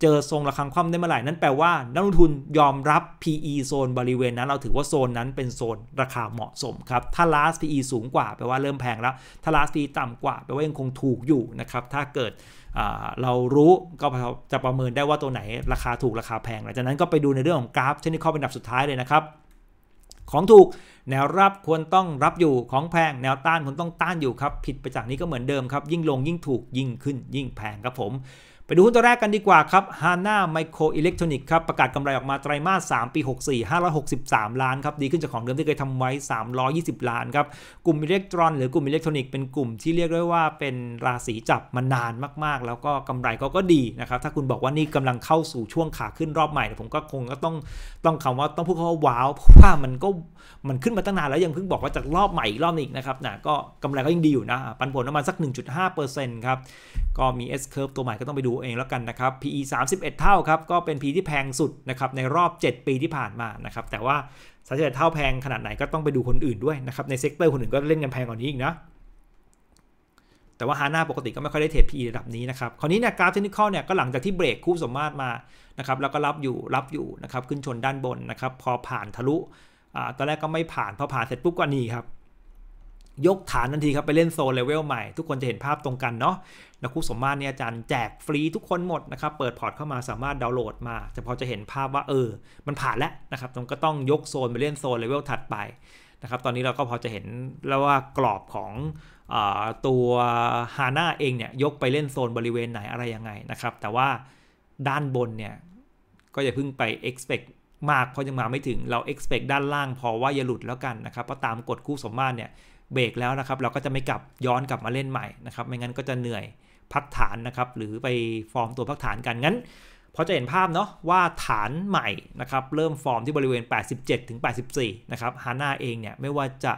เจอทรงระคังคว่ำได้เมื่อไหร่นั่นแปลว่านักลงทุนยอมรับ PE โซนบริเวณนั้นเราถือว่าโซนนั้นเป็นโซนราคาเหมาะสมครับ ถ้า last PE สูงกว่า แปลว่าเริ่มแพงแล้ว ถ้า last PE ต่ำกว่าแปลว่ายังคงถูกอยู่นะครับ ถ้าเกิดเรารู้ก็จะประเมินได้ว่าตัวไหนราคาถูกราคาแพงหลังจากนั้นก็ไปดูในเรื่องของกราฟเทคนิคเป็นดับสุดท้ายเลยนะครับ ของถูกแนวรับควรต้องรับอยู่ของแพงแนวต้านควรต้องต้านอยู่ครับ ผิดไปจากนี้ก็เหมือนเดิมครับ ยิ่งลงยิ่งถูกยิ่งขึ้น ยิ่งแพงครับผมไปดูหุ้นตัวแรกกันดีกว่าครับ Hana Micro Electronic ครับประกาศกำไรออกมาไตรามาส 3 ปี 64 563 ล้านครับดีขึ้นจากของเดิมที่เคยทำไว้ 320 ล้านครับ กลุ่มอิเล็กตรอนหรือกลุ่มอิเล็กทรอนิกส์เป็นกลุ่มที่เรียกได้ว่าเป็นราศีจับมานานมากๆ แล้วก็กำไรเขาก็ดีนะครับถ้าคุณบอกว่านี่กำลังเข้าสู่ช่วงขาขึ้นรอบใหม่ ผมก็คงก็ต้องต้องคำว่าต้องพูดคำว่าว้าวเพราะว่ามันก็มันขึ้นมาตั้งนานแล้วยังเพิ่งบอกว่าจะรอบใหม่อีกรอบนึงนะครับนะก็กำไรก็ยังดีอยู่นะปันผลประมาณสัก 1.5%ครับก็มี S curve ตัวใหม่ก็ต้องไปดูเองแล้วกันนะครับ PE 31 เท่าครับก็เป็น PE ที่แพงสุดนะครับในรอบ 7 ปีที่ผ่านมานะครับ แต่ว่าสาเหตุเท่าแพงขนาดไหนก็ต้องไปดูคนอื่นด้วยนะครับในเซกเตอร์คนอื่นก็เล่นกันแพงกว่านี้อีกนะแต่ว่าฮาน่าปกติก็ไม่ค่อยได้เทรด PE ระดับนี้นะครับคราวนี้เนี่ยกราฟเทคนิคเนี่ยก็หลังจากที่เบรกคู่สมมาตรมานะครับแล้วก็รับอยู่รับอยู่นะครับขึ้นชนด้านบนนะครับพอผ่านทะลุอ่าตอนแรกก็ไม่ผ่านพอผ่านเสร็จปุ๊บก็นี่ครับยกฐานทันทีครับไปเล่นโซนเลเวลใหม่ทุกคนจะเห็นภาพตรงกันเนาะแล้วครูสมมาตรเนี่ยอาจารย์แจกฟรีทุกคนหมดนะครับ เปิดพอร์ตเข้ามาสามารถดาวน์โหลดมาจะพอจะเห็นภาพว่าเออ มันผ่านแล้วนะครับตรงก็ต้องยกโซนไปเล่นโซนเลเวลถัดไปนะครับตอนนี้เราก็พอจะเห็นแล้วว่ากรอบของอตัวฮาน่าเองเนี่ยยกไปเล่นโซนบริเวณไหนอะไรยังไงนะครับ แต่ว่าด้านบนเนี่ย ก็อย่าเพิ่งไป expect มาก เพราะยังมาไม่ถึงเรา expect ด้านล่างพอว่าอย่าหลุดแล้วกันนะครับเพราะตามกฎคู่สมมาตรเนี่ยเบรกแล้วนะครับเราก็จะไม่กลับย้อนกลับมาเล่นใหม่นะครับไม่งั้นก็จะเหนื่อยพักฐาน นะครับ หรือไปฟอร์มตัวพักฐานกันงั้นพอจะเห็นภาพเนาะว่าฐานใหม่ นะครับ เริ่มฟอร์มที่บริเวณ 87 ถึง 84 นะครับฮาน่าเอง เนี่ย ไม่ว่าจะ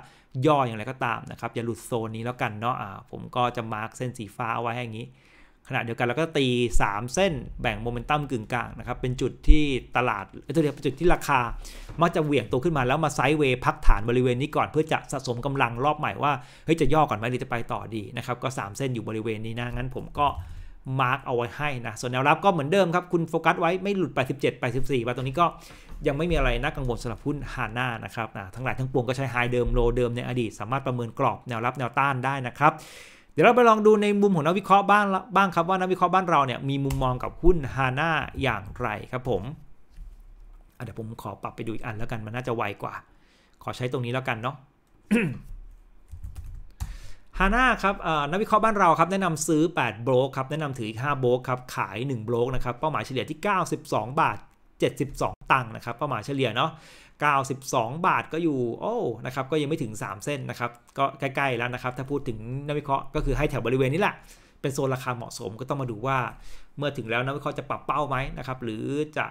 ย่ออย่างไรก็ตาม นะครับ อย่า หลุดโซน นี้แล้วกันเนาะะผมก็จะ มาร์กเส้นสีฟ้าเอาไว้อย่างนี้ขณะเดียวกันเราก็ตี 3 เส้นแบ่งโมเมนตัมกึ่งกลางนะครับ เป็นจุดที่ตลาดเัวเดียวเป็นจุดที่ราคามักจะเหวี่ยงตัวขึ้นมา แล้วมาไซด์เวย์พักฐานบริเวณนี้ก่อนเพื่อจะสะสมกำลังรอบใหม่ว่า เฮ้ย จะย่อก่อนไหมหรือจะไปต่อดีนะครับ ก็ 3 เส้นอยู่บริเวณนี้นะ งั้นผมก็มาร์กเอาไว้ให้นะ ส่วนแนวรับก็เหมือนเดิมครับ คุณโฟกัสไว้ไม่หลุด87 84บาตรงนี้ก็ยังไม่มีอะไรน่ากังวลสำหรับหุ้นฮาน่านะครับนะทั้งหลายทั้งปวงก็ใช้ไฮเดิมโลเดิมในอดีตสามารถประเมินกรอบแนวรับแนวต้านได้นะครับดี๋ยวเราไปลองดูในมุมของนักวิเคราะห์บ้างบ้างครับว่านักวิเคราะห์บ้านเราเนี่ยมีมุมมองกับหุ้นฮาน่าอย่างไรครับผมเดี๋ยวผมขอปรับไปดูอีกอันแล้วกันมันน่าจะไวกว่า ขอใช้ตรงนี้แล้วกันเนาะฮาน่าครับนักวิเคราะห์บ้านเราครับ แนะนำซื้อ 8 โบรกครับแนะนำถืออีก 5 โบรกครับ ขาย 1 โบรกนะครับเป้าหมายเฉลี่ยที่ 92บาท72 ตังค์นะครับเป้าหมายเฉลี่ยเนาะ92 บาทก็อยู่โอ้นะครับก็ยังไม่ถึง 3 เส้นนะครับ ก็ใกล้ๆแล้วนะครับ ถ้าพูดถึงนักวิเคราะห์ก็คือให้ แถว บริเวณนี้แหละ เป็นโซนราคาเหมาะสมก็ต้องมาดูว่า เมื่อถึงแล้วนักวิเคราะห์จะปรับเป้าไหมนะครับหรือจะ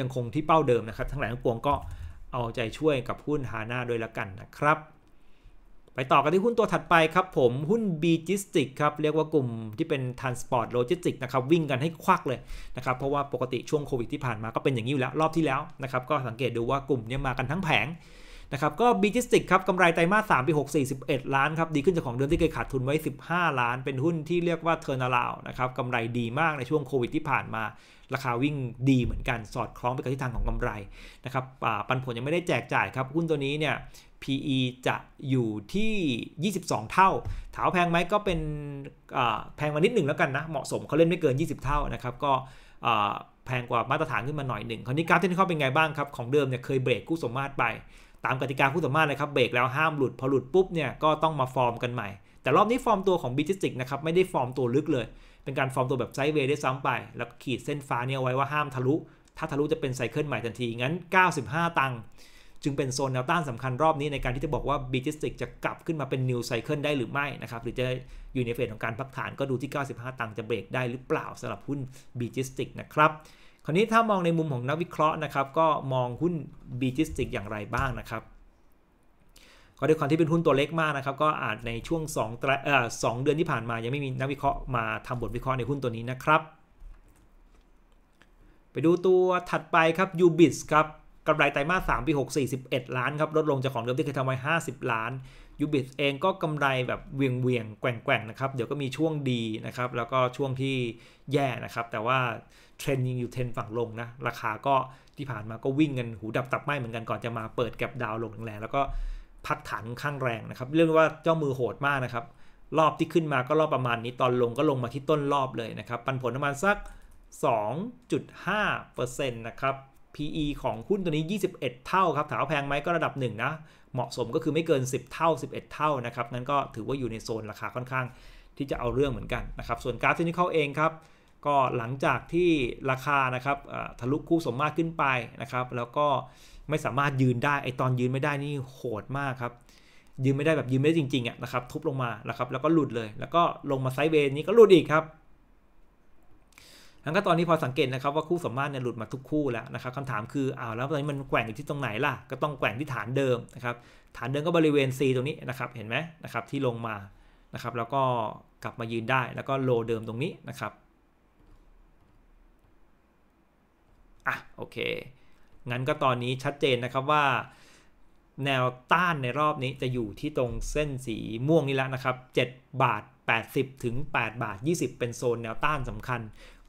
ยังคงที่เป้าเดิมนะครับ ทั้งหลายทั้งปวงก็เอาใจช่วยกับหุ้นฮาน่าด้วยละกันนะครับไปต่อกันที่หุ้นตัวถัดไปครับผมหุ้นบีจิสติกครับ เรียกว่ากลุ่มที่เป็นทันสปอร์ตโลจิสติกนะครับ วิ่งกันให้ควักเลยนะครับ เพราะว่าปกติช่วงโควิดที่ผ่านมาก็เป็นอย่างนี้อยู่แล้วรอบที่แล้วนะครับก็สังเกตดูว่ากลุ่มนี้มากันทั้งแผงนะครับก็บีจิสติกครับกำไรไตรมาส3ปี 6 41 ล้านครับดีขึ้นจากของเดือนที่เคยขาดทุนไว้ 15 ล้าน เป็นหุ้นที่เรียกว่าเทอร์นาลาวนะครับกำไรดีมากในช่วงโควิดที่ผ่านมาราคาวิ่งดีเหมือนกันสอดคล้องไปกับทิศทางของกำไรนะครับปันผลยังไม่ได้แจกจ่ายครับหุ้นตัวนี้เนี่ย PE จะอยู่ที่ 22 เท่า ถาวแพงไหมก็เป็นแพงมานิดหนึ่งแล้วกันนะ เหมาะสมเขาเล่นไม่เกิน 20 เท่านะครับ ก็แพงกว่ามาตรฐานขึ้นมาหน่อยหนึ่ง คราวนี้กราฟเท่นิาเป็นไงบ้างครับ ของเดิมเนี่ยเคยเบรกคู่สมมาตรไป ตามกติกาคู่สมมาตรเลยครับ เบรกแล้วห้ามหลุด พอหลุดปุ๊บเนี่ย ก็ต้องมาฟอร์มกันใหม่ แต่รอบนี้ฟอร์มตัวของบิจิสติกนะครับ ไม่ได้ฟอร์มตัวลึกเลย เป็นการฟอร์มตัวแบบไซด์เวย์ได้ซ้าไป แล้วขีดเส้นฟ้าเนี่ยไว้ว่าห้ามทะลุ ถ้าทะลุจะเป็นไซเคิลใหม่ทันทีงั้น95 ตังค์จึงเป็นโซนแนวต้านสำคัญรอบนี้ในการที่จะบอกว่าบีจิสติกจะกลับขึ้นมาเป็นนิวไซเคิลได้หรือไม่นะครับ หรือจะอยู่ในเฟสของการพักฐานก็ดูที่ 95 ตังค์จะเบรกได้หรือเปล่าสำหรับหุ้นบีจิสติกนะครับคราวนี้ถ้ามองในมุมของนักวิเคราะห์นะครับ ก็มองหุ้นบีจิสติกอย่างไรบ้างนะครับ ก็ด้วยความที่เป็นหุ้นตัวเล็กมากนะครับก็อาจในช่วง 2เอ่อเดือนที่ผ่านมายังไม่มีนักวิเคราะห์มาทำบทวิเคราะห์ในหุ้นตัวนี้นะครับ ไปดูตัวถัดไปครับยูบิสครับกำไรไตรมาส3ปี 6 41 ล้านครับลดลงจากของเดิมที่เคยทำไว้50 ล้านยูบิสเองก็กำไรแบบเวียงเวียงแกว่งแกว่งนะครับ เดี๋ยวก็มีช่วงดีนะครับ แล้วก็ช่วงที่แย่นะครับ แต่ว่าเทรนยิงอยู่เทรนฝั่งลงนะ ราคาก็ที่ผ่านมาก็วิ่งกันหูดับตับไหมเหมือนกัน ก่อนจะมาเปิดแกลบดาวลงแรงแล้วก็พักฐานข้างแรงนะครับ เรื่องว่าเจ้ามือโหดมากนะครับรอบที่ขึ้นมาก็รอบประมาณนี้ตอนลงก็ลงมาที่ต้นรอบเลยนะครับปันผลประมาณสัก2.5%นะครับ PE ของ หุ้นตัวนี้ 21 เท่า ครับถามว่าแพงไหมก็ ระดับหนึ่งนะ เหมาะสมก็คือไม่เกิน 10 เท่า 11 เท่า นะครับนั้นก็ถือว่าอยู่ในโซนราคาค่อนข้าง ที่จะเอาเรื่องเหมือนกัน นะครับ ส่วนการ์ดเทคนิคเขาเอง ครับ ก็หลังจากที่ราคา นะครับทะลุคู่สมมาตรขึ้นไป นะครับ แล้วก็ไม่สามารถยืนได้ไอตอนยืนไม่ได้นี่โหดมากครับยืนไม่ได้แบบยืนไม่ได้จริงๆอ่ะนะครับทุบลงมานะครับแล้วก็หลุดเลย แล้วก็ลงมาไซด์เวนนี้ก็หลุดอีกครับแล้วก็ตอนนี้พอสังเกตนะครับ ว่าคู่สมมาตรเนี่ยหลุดมาทุกคู่แล้วนะครับคำถามคืออ้าวแล้วตอนนี้มันแกว่งอยู่ที่ตรงไหนล่ะ ก็ต้องแกว่งที่ฐานเดิมนะครับ ฐานเดิมก็บริเวณ C ตรงนี้นะครับเห็นไหมนะครับที่ลงมานะครับแล้วก็กลับมายืนได้แล้วก็โลเดิมตรงนี้นะครับอ่ะโอเคงั้นก็ตอนนี้ชัดเจนนะครับว่า แนวต้านในรอบนี้จะอยู่ที่ตรงเส้นสีม่วงนี่แล้วนะครับ7บาท80ถึง8บาท20 เป็นโซนแนวต้านสำคัญ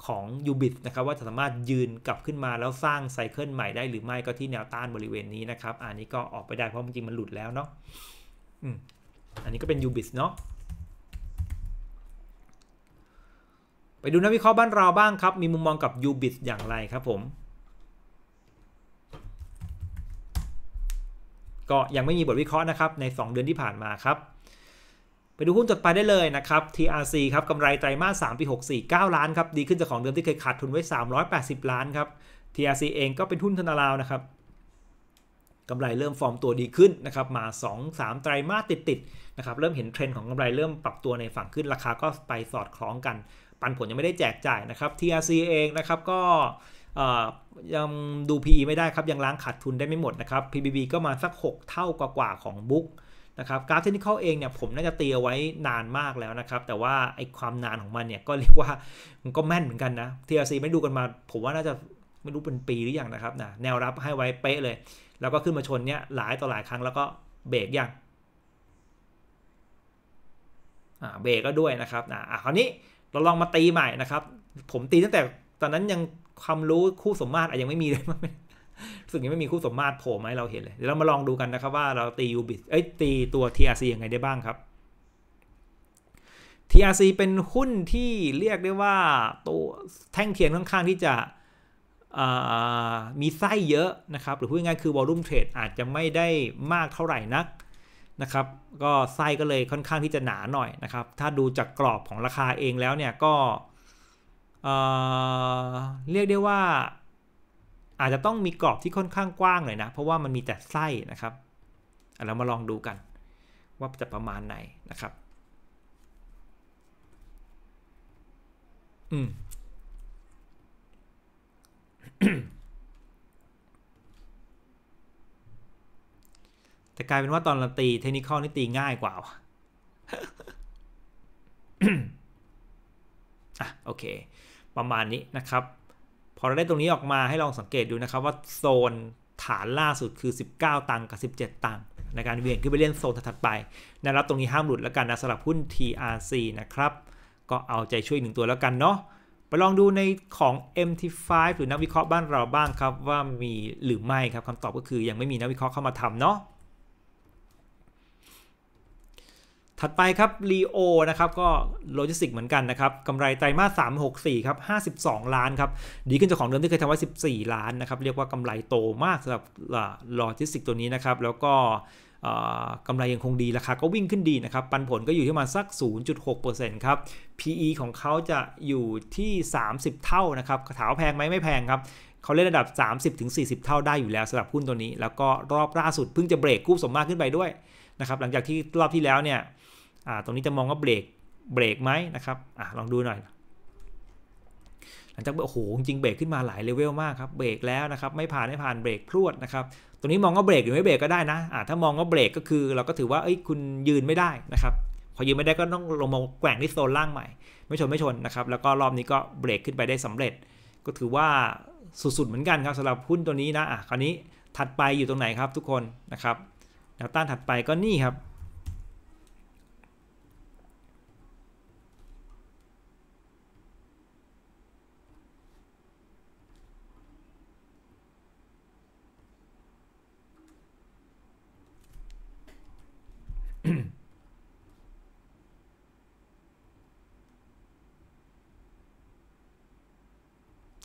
ของยูบิทนะครับ ว่าจะสามารถยืนกลับขึ้นมาแล้วสร้างไซเคิลใหม่ได้หรือไม่ก็ที่แนวต้านบริเวณนี้นะครับอันนี้ก็ออกไปได้เพราะจริงมันหลุดแล้วเนาะอันนี้ก็เป็นยูบิทเนาะไปดูนักวิเคราะห์บ้านเราบ้างครับ มีมุมมองกับยูบิทอย่างไรครับผม ก็ยังไม่มีบทวิเคราะห์นะครับใน 2 เดือนที่ผ่านมาครับไปดูหุ้นจดไปได้เลยนะครับ TRC ครับกำไรไตรมาส3ปี64 9 ล้านครับ ดีขึ้นจากของเดิมที่เคยขาดทุนไว้ 380 ล้านครับ TRC เองก็เป็นหุ้นธนาลาวนะครับกำไรเริ่มฟอร์มตัวดีขึ้นนะครับมา 2-3 ไตรมาสติดติดนะครับเริ่มเห็นเทรนด์ของกำไรเริ่มปรับตัวในฝั่งขึ้นราคาก็ไปสอดคล้องกัน ปันผลยังไม่ได้แจกจ่ายนะครับ TRC เองนะครับก็ยังดู PE ไม่ได้ครับยังล้างขาดทุนได้ไม่หมดนะครับ PBB ก็มาสัก 6 เท่ากว่าๆของบุ๊กนะครับกราฟเทคนิคเองเนี่ยผมน่าจะเตียไว้นานมากแล้วนะครับ แต่ว่าไอความนานของมันเนี่ยก็เรียกว่ามันก็แม่นเหมือนกันนะ TLC ไม่ดูกันมา ผมว่าน่าจะไม่รู้เป็นปีหรือยังนะครับนะแนวรับให้ไว้เป๊ะเลย แล้วก็ขึ้นมาชนเนี่ยหลายต่อหลายครั้งแล้วก็เบรกยังอ่าเบรกก็ด้วยนะครับนะอ่าคราวนี้เราลองมาตีใหม่นะครับ ผมตีตั้งแต่ตอนนั้นยังความรู้คู่สมมาตรยังไม่มีเลยมั้งสึกยังไม่มีคู่สมมาตรโผล่มาให้เราเห็นเลย เดี๋ยวเรามาลองดูกันนะครับว่าเราตียูบิทเอ้ยตีตัว TRC ยังไงได้บ้างครับ TRC เป็นหุ้นที่เรียกได้ว่าตัวแท่งเทียนค่อนข้างที่จะมีไส้เยอะนะครับหรือพูดง่ายๆคือวอลุ่มเทรดอาจจะไม่ได้มากเท่าไหร่นักนะครับ ก็ไส้ก็เลยค่อนข้างที่จะหนาหน่อยนะครับถ้าดูจากกรอบของราคาเองแล้วเนี่ยก็เรียกได้ว่าอาจจะต้องมีกรอบที่ค่อนข้างกว้างเลยนะ เพราะว่ามันมีแต่ไส้นะครับเรามาลองดูกัน ว่าจะประมาณไหนนะครับอืมแต่กลายเป็นว่าตอนเราตีเทคนิคนี่ตีง่ายกว่าอ่ะโอเค ประมาณนี้นะครับพอเราได้ตรงนี้ออกมาให้ลองสังเกตดูนะครับว่าโซนฐานล่าสุดคือ 19 ตังค์กับ 17 ตังค์ในการเวียนขึ้นไปเล่นโซนถัดไปแนวรับตรงนี้ห้ามหลุดแล้วกันนะสำหรับหุ้น TRC นะครับ ก็เอาใจช่วยหนึ่งตัวแล้วกันเนาะไปลองดูในของ MT5 หรือนักวิเคราะห์บ้านเราบ้างครับว่ามีหรือไม่ครับคำตอบก็คือยังไม่มีนักวิเคราะห์เข้ามาทำเนาะถัดไปครับลีโอ นะครับ ก็โลจิสติกเหมือนกันนะครับกำไรไตรมาส3 6 4 ครับ 52 ล้านครับ ดีขึ้นจากของเดิมที่เคยทำไว้14 ล้านนะครับ เรียกว่ากำไรโตมากสำหรับโลจิสติกตัวนี้นะครับ แล้วก็กำไรยังคงดีราคาก็วิ่งขึ้นดีนะครับ ปันผลก็อยู่ที่มาสัก 0.6%ครับ PE ของเขาจะอยู่ที่ 30 เท่านะครับถาวแพงไหมไม่แพงครับเขาเล่นระดับ 30-40 เท่าได้อยู่แล้วสำหรับหุ้นตัวนี้ แล้วก็รอบล่าสุดเพิ่งจะเบรกกู้สมมาขึ้นไปด้วยนะครับหลังจากที่รอบที่แล้วเนี่ย่าตรงนี้จะมองว่าเบรกเบรกไหมนะครับอ่าลองดูหน่อยหลังจากโอ้โหจริงเบรกขึ้นมาหลายเลเวลมากครับ เบรกแล้วนะครับไม่ผ่านไม่ผ่านเบรกพรวดนะครับตรงนี้มองว่าเบรกหรือไม่เบรกก็ได้นะอ่าถ้ามองว่าเบรกก็คือ เราก็ถือว่าเอ้ยคุณยืนไม่ได้นะครับ พอยืนไม่ได้ก็ต้องลงมาแกว่งที่โซนล่างใหม่ไม่ชนไม่ชนนะครับ แล้วก็รอบนี้ก็เบรกขึ้นไปได้สำเร็จ ก็ถือว่า สุดๆเหมือนกันครับสำหรับหุ้นตัวนี้นะอ่ะคราวนี้ถัดไปอยู่ตรงไหนครับทุกคนนะครับแนวต้านถัดไปก็นี่ครับ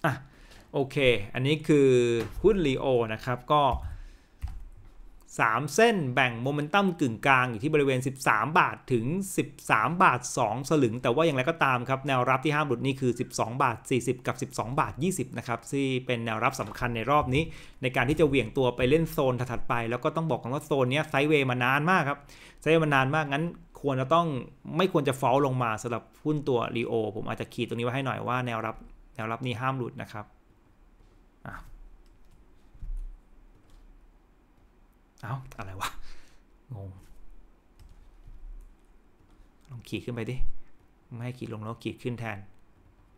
อ่ะโอเค อันนี้คือหุ้นลีโอนะครับ ก็ 3 เส้นแบ่งโมเมนตัมกึ่งกลางอยู่ที่บริเวณ 13 บาทถึง 13 บาท 2 สลึง แต่ว่าอย่างไรก็ตามครับ แนวรับที่ห้ามหลุดนี่คือ 12 บาท 40 กับ 12 บาท 20 นะครับ ที่เป็นแนวรับสำคัญในรอบนี้ ในการที่จะเหวี่ยงตัวไปเล่นโซนถัดไป แล้วก็ต้องบอกกันว่าโซนนี้ไซด์เวย์มานานมากครับไซด์เวย์มานานมากงั้นควรจะต้องไม่ควรจะฟอลลงมาสำหรับหุ้นตัวลีโอผมอาจจะขีดตรงนี้ไว้ให้หน่อยว่าแนวรับแนวรับนี้ห้ามหลุดนะครับ เอ้า อะไรวะ งง ลองขีดขึ้นไปดิ ไม่ให้ขีดลงแล้วขีดขึ้นแทน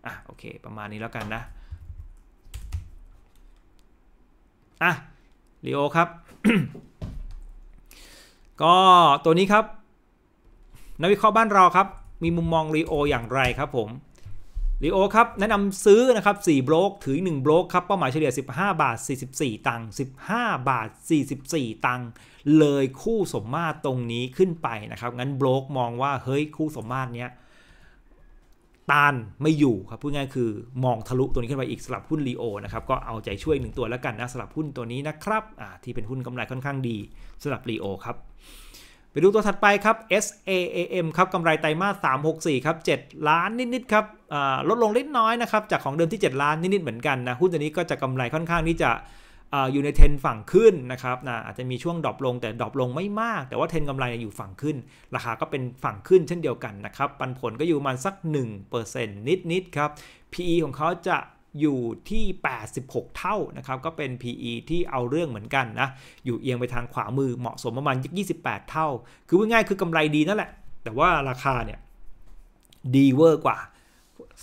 อ่ะโอเค ประมาณนี้แล้วกันนะ อ่ะลีโอครับ ก็ตัวนี้ครับนักวิเคราะห์บ้านเราครับ มีมุมมองลีโออย่างไรครับผมลีโอครับแนะนำซื้อนะครับ4ลบอกถือ1ลบอกครับเป้าหมายเฉลี่ย 15 บาท 44 ตังค์15 บาท 44 ตังค์เลยคู่สมมาตรตรงนี้ขึ้นไปนะครับงั้นบล็อกมองว่าเฮ้ยคู่สมมาตรเนี้ยตานไม่อยู่ครับพูดง่ายคือ มองทะลุตัวนี้ขึ้นไปอีกสลับหุ้นลีโอนะครับก็เอาใจช่วยหนึ่งตัวแล้วกันนะสลับหุ้นตัวนี้นะครับที่เป็นหุ้นกำไรค่อนข้างดีสลับลีโอครับไปดูตัวถัดไป ครับ SAAM ครับกำไรไตรมาส364ครับ 7 ล้านนิดๆครับลดลงเล็กน้อย นะครับ จากของเดิมที่7ล้านนิดๆเหมือนกันนะหุ้นตัวนี้ก็จะกำไรค่อนข้างที่จะอยู่ในเทนฝั่งขึ้น นะครับนะอาจจะมีช่วงดรอปลงแต่ดรอปลงไม่มาก แต่ว่าเทนกำไรอยู่ฝั่งขึ้นราคาก็เป็นฝั่งขึ้นเช่นเดียวกันนะครับปันผลก็อยู่มาสัก 1%นิดๆครับ PE ของเขาจะอยู่ที่ 86 เท่า นะครับ ก็เป็น PE ที่เอาเรื่องเหมือนกันนะ อยู่เอียงไปทางขวามือเหมาะสมประมาณ28 เท่า คือง่ายๆ คือกำไรดีนั่นแหละ แต่ว่าราคาเนี่ยดีเวอร์กว่า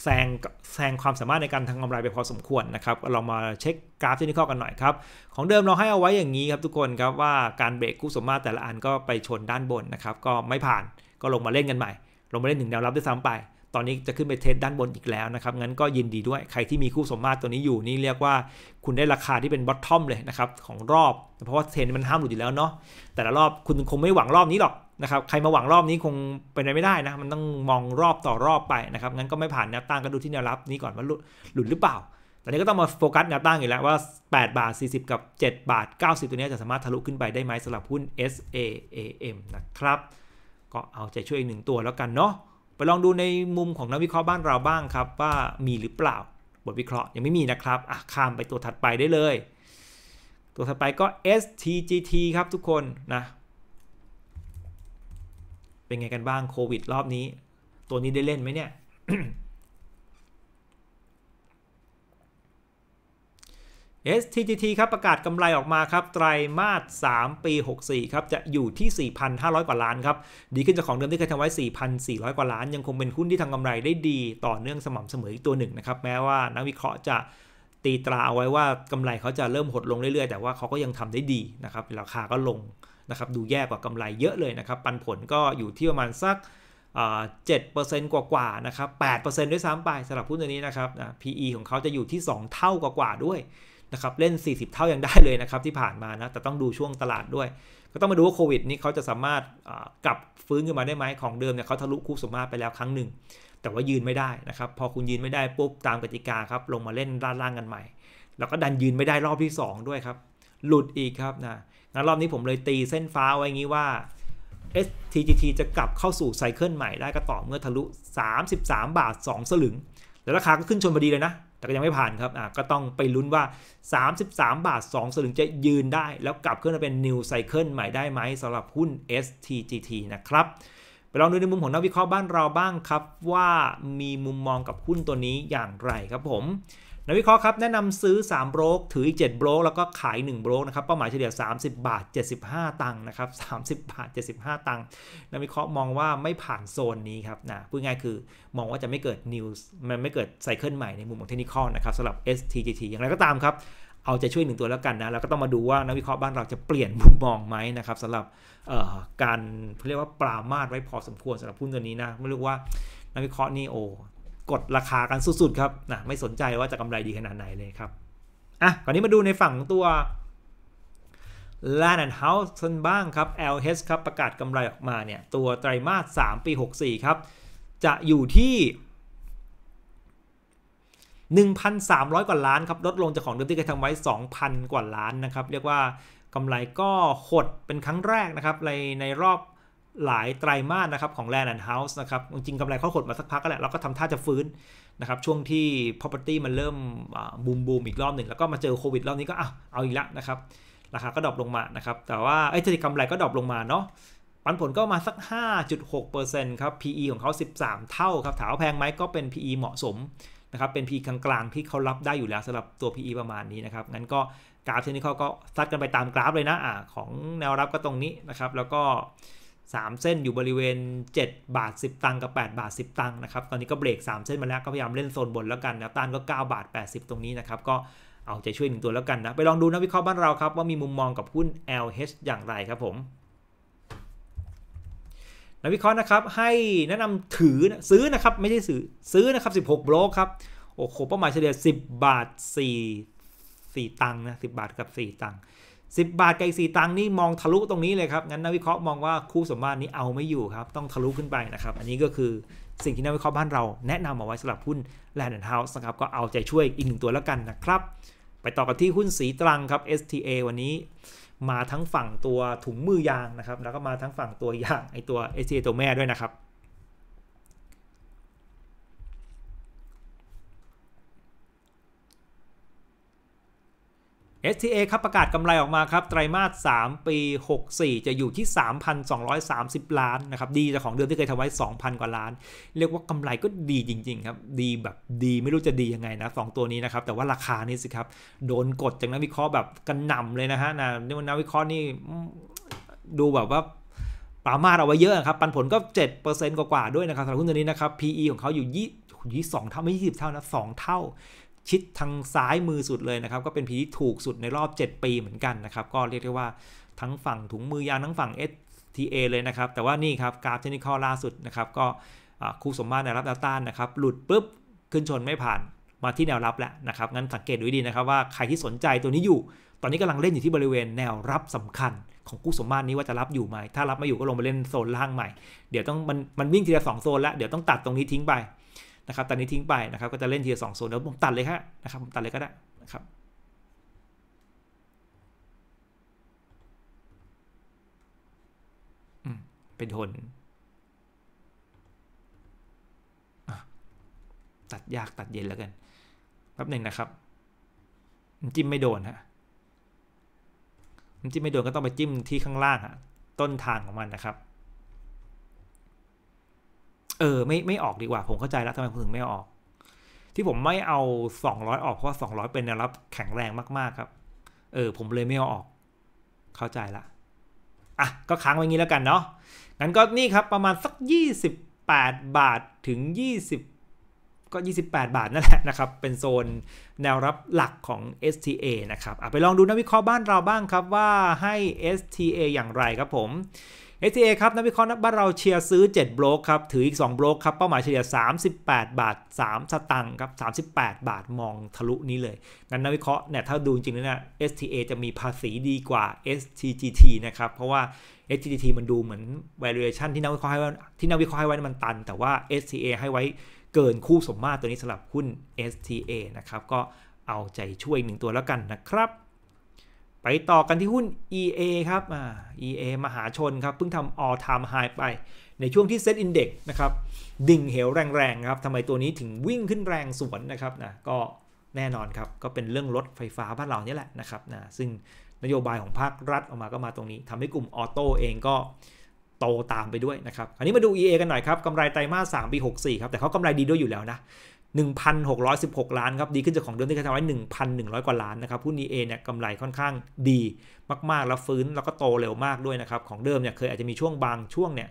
แซง แซงความสามารถในการทำกำไรไปพอสมควรนะครับ เรามาเช็คกราฟที่นี่ข้อกันหน่อยครับ ของเดิมเราให้เอาไว้อย่างนี้ครับทุกคนครับว่าการเบรกคู่สมมาตรแต่ละอันก็ไปชนด้านบนนะครับ ก็ไม่ผ่านก็ลงมาเล่นกันใหม่ ลงมาเล่นถึงแนวรับด้วยซ้ำไปตอนนี้จะขึ้นไปเทสด้านบนอีกแล้วนะครับ งั้นก็ยินดีด้วยใครที่มีคู่สมมาตรตัวนี้อยู่นี่เรียกว่าคุณได้ราคาที่เป็นบอททอมเลยนะครับของรอบเพราะว่าเทรนมันห้ามหลุดอยู่แล้วเนาะแต่ละรอบคุณคงไม่หวังรอบนี้หรอกนะครับใครมาหวังรอบนี้คงเป็นไปไม่ได้นะมันต้องมองรอบต่อรอบไปนะครับงั้นก็ไม่ผ่านแนวต้านก็ดูที่แนวรับนี้ก่อนว่าหลุดหรือเปล่าตอนนี้ก็ต้องมาโฟกัสแนวตั้งอยู่แล้วว่า8บาท40 กับ7บาท90 ตัวนี้จะสามารถทะลุขึ้นไปได้ไหมสำหรับหุ้น SAAM นะครับ ก็เอาใจช่วยอีกหนึ่งตัวแล้วกันเนาะไปลองดูในมุมของนักวิเคราะห์บ้านเราบ้างครับว่ามีหรือเปล่าบทวิเคราะห์ยังไม่มีนะครับ อ่ะข้ามไปตัวถัดไปได้เลย ตัวถัดไปก็ STGT ครับทุกคนนะ เป็นไงกันบ้างโควิดรอบนี้ ตัวนี้ได้เล่นไหมเนี่ย s t t t ครับประกาศกำไรออกมาครับไตรมาส 3 ปี 64 ครับ จะอยู่ที่ 4,500 กว่าล้านครับ ดีขึ้นจากของเดิมที่เคยทำไว้ 4,400 กว่าล้าน ยังคงเป็นหุ้นที่ทำกำไรได้ดีต่อเนื่องสม่ำเสมออีกตัวหนึ่งนะครับแม้ว่านักวิเคราะห์จะตีตราเอาไว้ว่า กำไรเขาจะเริ่มหดลงเรื่อยๆ แต่ว่าเขาก็ยังทำได้ดีนะครับราคาก็ลงนะครับดูแย่กว่ากำไรเยอะเลยนะครับปันผลก็อยู่ที่ประมาณสักเจ็ดเปอร์เซ็นต์กว่าๆนะครับแปดเปอร์เซ็นต์ด้วยซ้ำไปสำหรับหุ้นตัวนี้นะครับ PE ของเขาจะอยู่ที่ 2 เท่ากว่าๆด้วยนะครับเล่น 40 เท่ายังได้เลยนะครับที่ผ่านมานะแต่ต้องดูช่วงตลาดด้วย ก็ต้องมาดูว่าโควิด นี้เขาจะสามารถกลับฟื้นขึ้นมาได้ไหมของเดิมเนี่ยเขาทะลุคู่สมมาตรไปแล้วครั้งหนึ่งแต่ว่ายืนไม่ได้นะครับพอคุณยืนไม่ได้ปุ๊บตามกติกาครับลงมาเล่นร้านล่างกันใหม่ แล้วก็ดันยืนไม่ได้รอบที่ 2 ด้วยครับ หลุดอีกครับนะงั้นรอบนี้ผมเลยตีเส้นฟ้าไว้งี้ว่า STGT จะกลับเข้าสู่ไซเคิลใหม่ได้ก็ต่อเมื่อทะลุ 33 บาท 2สลึงแล้วราคาก็ขึ้นชนพอดีเลยนะแต่ก็ยังไม่ผ่านครับอ่ะก็ต้องไปลุ้นว่า 33 บาท 2สลึงจะยืนได้ แล้วกลับขึ้นมาเป็นนิวไซเคิลใหม่ได้ไหมสำหรับหุ้น STGT นะครับ ไปลองดูในมุมของนักวิเคราะห์บ้านเราบ้างครับ ว่ามีมุมมองกับหุ้นตัวนี้อย่างไรครับผมนักวิเคราะห์ครับแนะนำซื้อ 3 โบรกถืออีก 7 โบรกแล้วก็ขาย1โบรกนะครับเป้าหมายเฉลี่ย 30 บาท 75 ตังค์นะครับ 30 บาท 75 ตังค์นักวิเคราะห์มองว่าไม่ผ่านโซนนี้ครับนะพูดง่ายคือมองว่าจะไม่เกิดนิวส์มันไม่เกิดไซเคิลใหม่ในมุมของเทคนิคอลนะครับสำหรับ STGT อย่างไรก็ตามครับ เอาจะช่วยหนึ่งตัวแล้วกันนะ แล้วก็ต้องมาดูว่านักวิเคราะห์บ้านเราจะเปลี่ยนมุมมองไหมนะครับสำหรับการเรียกว่าปรามาดไว้พอสมควรสำหรับหุ้นตัวนี้นะไม่รู้ว่านักวิเคราะห์นี่โอกดราคากัน สุด ๆ ครับนะไม่สนใจว่าจะกำไรดี ขนาด ไหน เลย ครับ อ่ะ คราวนี้มาดูในฝั่งตัว l a n d and House บ้าง ครับ LH ครับ ประกาศกำไรออกมา เนี่ย ตัวไตรมาส3ปี 64ครับ จะอยู่ที่ 1,300 กว่าล้าน ครับ ลดลงจากของเดิมที่เคยทำไว้ 2,000 กว่าล้านนะครับ เรียกว่ากำไรก็หดเป็นครั้งแรกนะครับ ในในรอบหลายไตรามาสนะครับของแลนด์แอนด์เฮาส์นะครับ จริงกำไรเขาหดมาสักพักก็แหละเราก็ทำท่าจะฟื้น นะครับ ช่วงที่ property มันเริ่มบูมบูมอีกรอบหนึ่ง แล้วก็มาเจอโควิดรอบนี้ก็อ่ะเอาอีกแล้วนะครับ ราคาก็ดรอปลงมานะครับ แต่ว่าไอ้เฉลี่ยกำไรก็ดรอปลงมาเนาะ ปันผลก็มาสัก 5.6%ครับ PE ของเขา 13 เท่าครับถามว่าแพงไหมก็เป็น PE เหมาะสมนะครับ เป็น PE กลางๆที่เขารับได้อยู่แล้วสำหรับตัว PE ประมาณนี้นะครับ งั้นก็กราฟเทคนิคเขาก็ซัดกันไปตามกราฟเลยนะอ่าของแนวรับก็ตรงนี้นะครับแล้วก็3 เส้นอยู่บริเวณ7บาท10 ตังกับ8บาท10 ตังนะครับ ตอนนี้ก็เบรก 3 เส้นมาแล้วก็พยายามเล่นโซนบนแล้วกันแนวต้านก็9บาท80 ตรงนี้นะครับก็เอาใจช่วยหนึ่งตัวแล้วกันนะไปลองดูนะวิเคราะห์บ้านเราครับว่ามีมุมมองกับหุ้น LH อย่างไรครับผมนักวิเคราะห์นะครับให้แนะนำถือซื้อนะครับไม่ใช่ซื้อซื้อนะครับ 16บล็อกครับ โอ้โหเป้าหมายเฉลี่ย10บาท4 4 ตังนะ10 บาทกับ 4 ตัง10 บาทกับอีกตังค์นี่มองทะลุตรงนี้เลยครับ งั้นนักวิเคราะห์มองว่าคู่สมบัตินี้เอาไม่อยู่ครับ ต้องทะลุขึ้นไปนะครับ อันนี้ก็คือสิ่งที่นักวิเคราะห์บ้านเราแนะนำเอาไว้สำหรับหุ้นแลนด์เฮาส์นะครับก็เอาใจช่วย อีกหนึ่งตัวแล้วกันนะครับ ไปต่อกันที่หุ้นสีตรังครับ STA วันนี้ มาทั้งฝั่งตัวถุงมือยางนะครับ แล้วก็มาทั้งฝั่งตัวยางไอตัว STA ตัวแม่ด้วยนะครับ STA ครับ ประกาศกำไรออกมาครับไตรมาส3ปี 64 จะอยู่ที่ 3,230 ล้านนะครับ ดีจากของเดิมที่เคยทำไว้ 2,000 กว่าล้าน เรียกว่ากำไรก็ดีจริงๆ ครับ ดีแบบดี ไม่รู้จะดียังไงนะ 2 ตัวนี้นะครับ แต่ว่าราคานี่สิครับ โดนกดจากนักวิเคราะห์แบบกระหน่ำเลย นะฮะนะนักวิเคราะห์นี่ ดูแบบว่าปรามาดเอาไว้เยอะครับปันผลก็ 7%กว่าๆด้วยนะครับสำหรับหุ้นตัวนี้นะครับ PE ของเขาอยู่ยี่สองเท่าไม่ยี่สิบเท่านะสองเท่าชิดทางซ้ายมือสุดเลยนะครับก็เป็นผีที่ถูกสุดในรอบ 7 ปีเหมือนกันนะครับ ก็เรียกได้ว่าทั้งฝั่งถุงมือยางทั้งฝั่ง STA เลยนะครับแต่ว่านี่ครับกราฟเทคนิคล่าสุดนะครับก็คู่สมมาตรแนวรับแนวต้านนะครับหลุดปุ๊บขึ้นชนไม่ผ่านมาที่แนวรับแล้วนะครับงั้นสังเกตดูดีนะครับ ว่าใครที่สนใจตัวนี้อยู่ ตอนนี้กำลังเล่นอยู่ที่บริเวณแนวรับสำคัญ ของคู่สมมาตรนี้ว่าจะรับอยู่ไหมถ้ารับไม่อยู่ก็ลงไปเล่นโซนล่างใหม่ เดี๋ยวต้องมันมันวิ่งทีละสองโซนแล้วเดี๋ยวต้องตัดตรงนี้ทิ้งไปนะครับตอนนี้ทิ้งไปนะครับ ก็จะเล่นเทียร์สองโซนเดี๋ยวผมตัดเลยฮะนะครับผมตัดเลยก็ได้ นะครับเป็นทนตัดยากตัดเย็นแล้วกัน แป๊บหนึ่งนะครับ จิ้มไม่โดนฮะจิ้มไม่โดนก็ต้องไปจิ้มที่ข้างล่างฮะ ต้นทางของมันนะครับเออไม่ไม่ออกดีกว่าผมเข้าใจแล้วทำไมผมถึงไม่ออกที่ผมไม่เอา 200 ออกเพราะสองร้อยเป็นแนวรับแข็งแรงมากๆครับ เออผมเลยไม่เอาออก เข้าใจละอ่ะ ก็ค้างไว้งี้แล้วกันเนาะงั้นก็นี่ครับประมาณสัก 28 บาทถึง 20 ก็ 28 บาทนั่นแหละนะครับเป็นโซน แนวรับหลักของ STA นะครับไปลองดูนักวิเคราะห์บ้านเราบ้างครับว่าให้ STA อย่างไรครับผมี t a ครับนักวิเคราะห์นักบ้านเราเชียร์ซื้อ 7 โบรกครับ ถืออีก 2 โบรกครับเป้าหมายเฉลี่ย38 บาท 3 สตังค์ครับ 38 บาทมองทะลุนี้เลยงั้นนักวิเคราะห์เนี่ยถ้าดูจริงๆนะ STA จะมีภาษีดีกว่า STGT นะครับ เพราะว่า STGT มันดูเหมือน valuation ที่นักวิเคราะห์ให้ไว้ที่นักวิเคราะห์ให้ไว้มันตัน แต่ว่า STA ให้ไว้เกินคู่สมมาตรตัวนี้สำหรับหุ้น STA นะครับก็เอาใจช่วยหนึ่งตัวแล้วกันนะครับไปต่อกันที่หุ้น EA ครับอ่า EA มหาชนครับเพิ่งทำ all time high ไป ในช่วงที่เซ็ตอินเด็กนะครับ ดิ่งเหวแรงๆครับทำไมตัวนี้ถึงวิ่งขึ้นแรงสวนนะครับนะก็แน่นอนครับ ก็เป็นเรื่องรถไฟฟ้าบ้านเรานี่แหละนะครับนะซึ่งนโยบายของภาครัฐออกมาก็มาตรงนี้ทำให้กลุ่มออโต้เองก็โตตามไปด้วยนะครับอันนี้มาดู EA กันหน่อยครับกำไรไตรมาส3ปี64ครับแต่เขากำไรดีด้วยอยู่แล้วนะ1,616 ล้านครับดีขึ้นจากของเดิมที่เคยทำไว้ 1,100กว่าล้านนะครับหุ้น EA เนี่ยกำไรค่อนข้างดีมากๆแล้วฟื้นแล้วก็โตเร็วมากด้วยนะครับ ของเดิมเนี่ยเคยอาจจะมีช่วงบางช่วงเนี่ย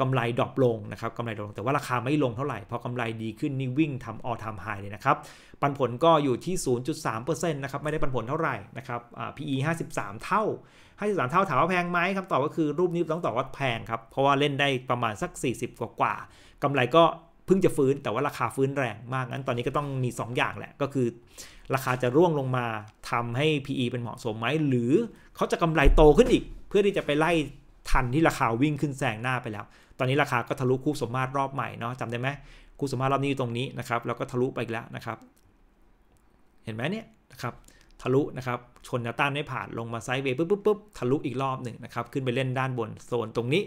กำไรดรอปลงนะครับกำไรดรอปลงแต่ว่าราคาไม่ลงเท่าไหร่พอกำไรดีขึ้นนี่วิ่งทำออทามไฮเลยนะครับปันผลก็อยู่ที่ 0.3%นะครับไม่ได้ปันผลเท่าไหร่นะครับ PE 53 เท่า 53เท่าถามว่าแพงไหมคำตอบก็คือรูปนี้ต้องตอบว่าแพงครับเพราะว่าเล่นได้ประมาณสัก 40กว่ากว่ากำไรก็เพิ่งจะฟื้นแต่ว่าราคาฟื้นแรงมากงั้นตอนนี้ก็ต้องมี 2ออย่างแหละก็คือ ราคาจะร่วงลงมาทำให้ PE เป็นเหมาะสมไหม หรือเขาจะกำไรโตขึ้นอีก เพื่อที่จะไปไล่ทันที่ราคาวิ่งขึ้นแซงหน้าไปแล้ว ตอนนี้ราคาก็ทะลุคู่สมมาตรรอบใหม่เนาะจำได้ไหมคู่สมมาตรรอบนี้อยู่ตรงนี้นะครับ แล้วก็ทะลุไปอีกแล้วนะครับ เห็นไหมเนี่ยนะครับทะลุนะครับชนแนวต้านไม่ผ่านลงมาไซด์เวย์ปุ๊บปุ๊บปุ๊บทะลุอีกรอบหนึ่งนะครับขึ้นไปเล่นด้านบนโซนตรงนี้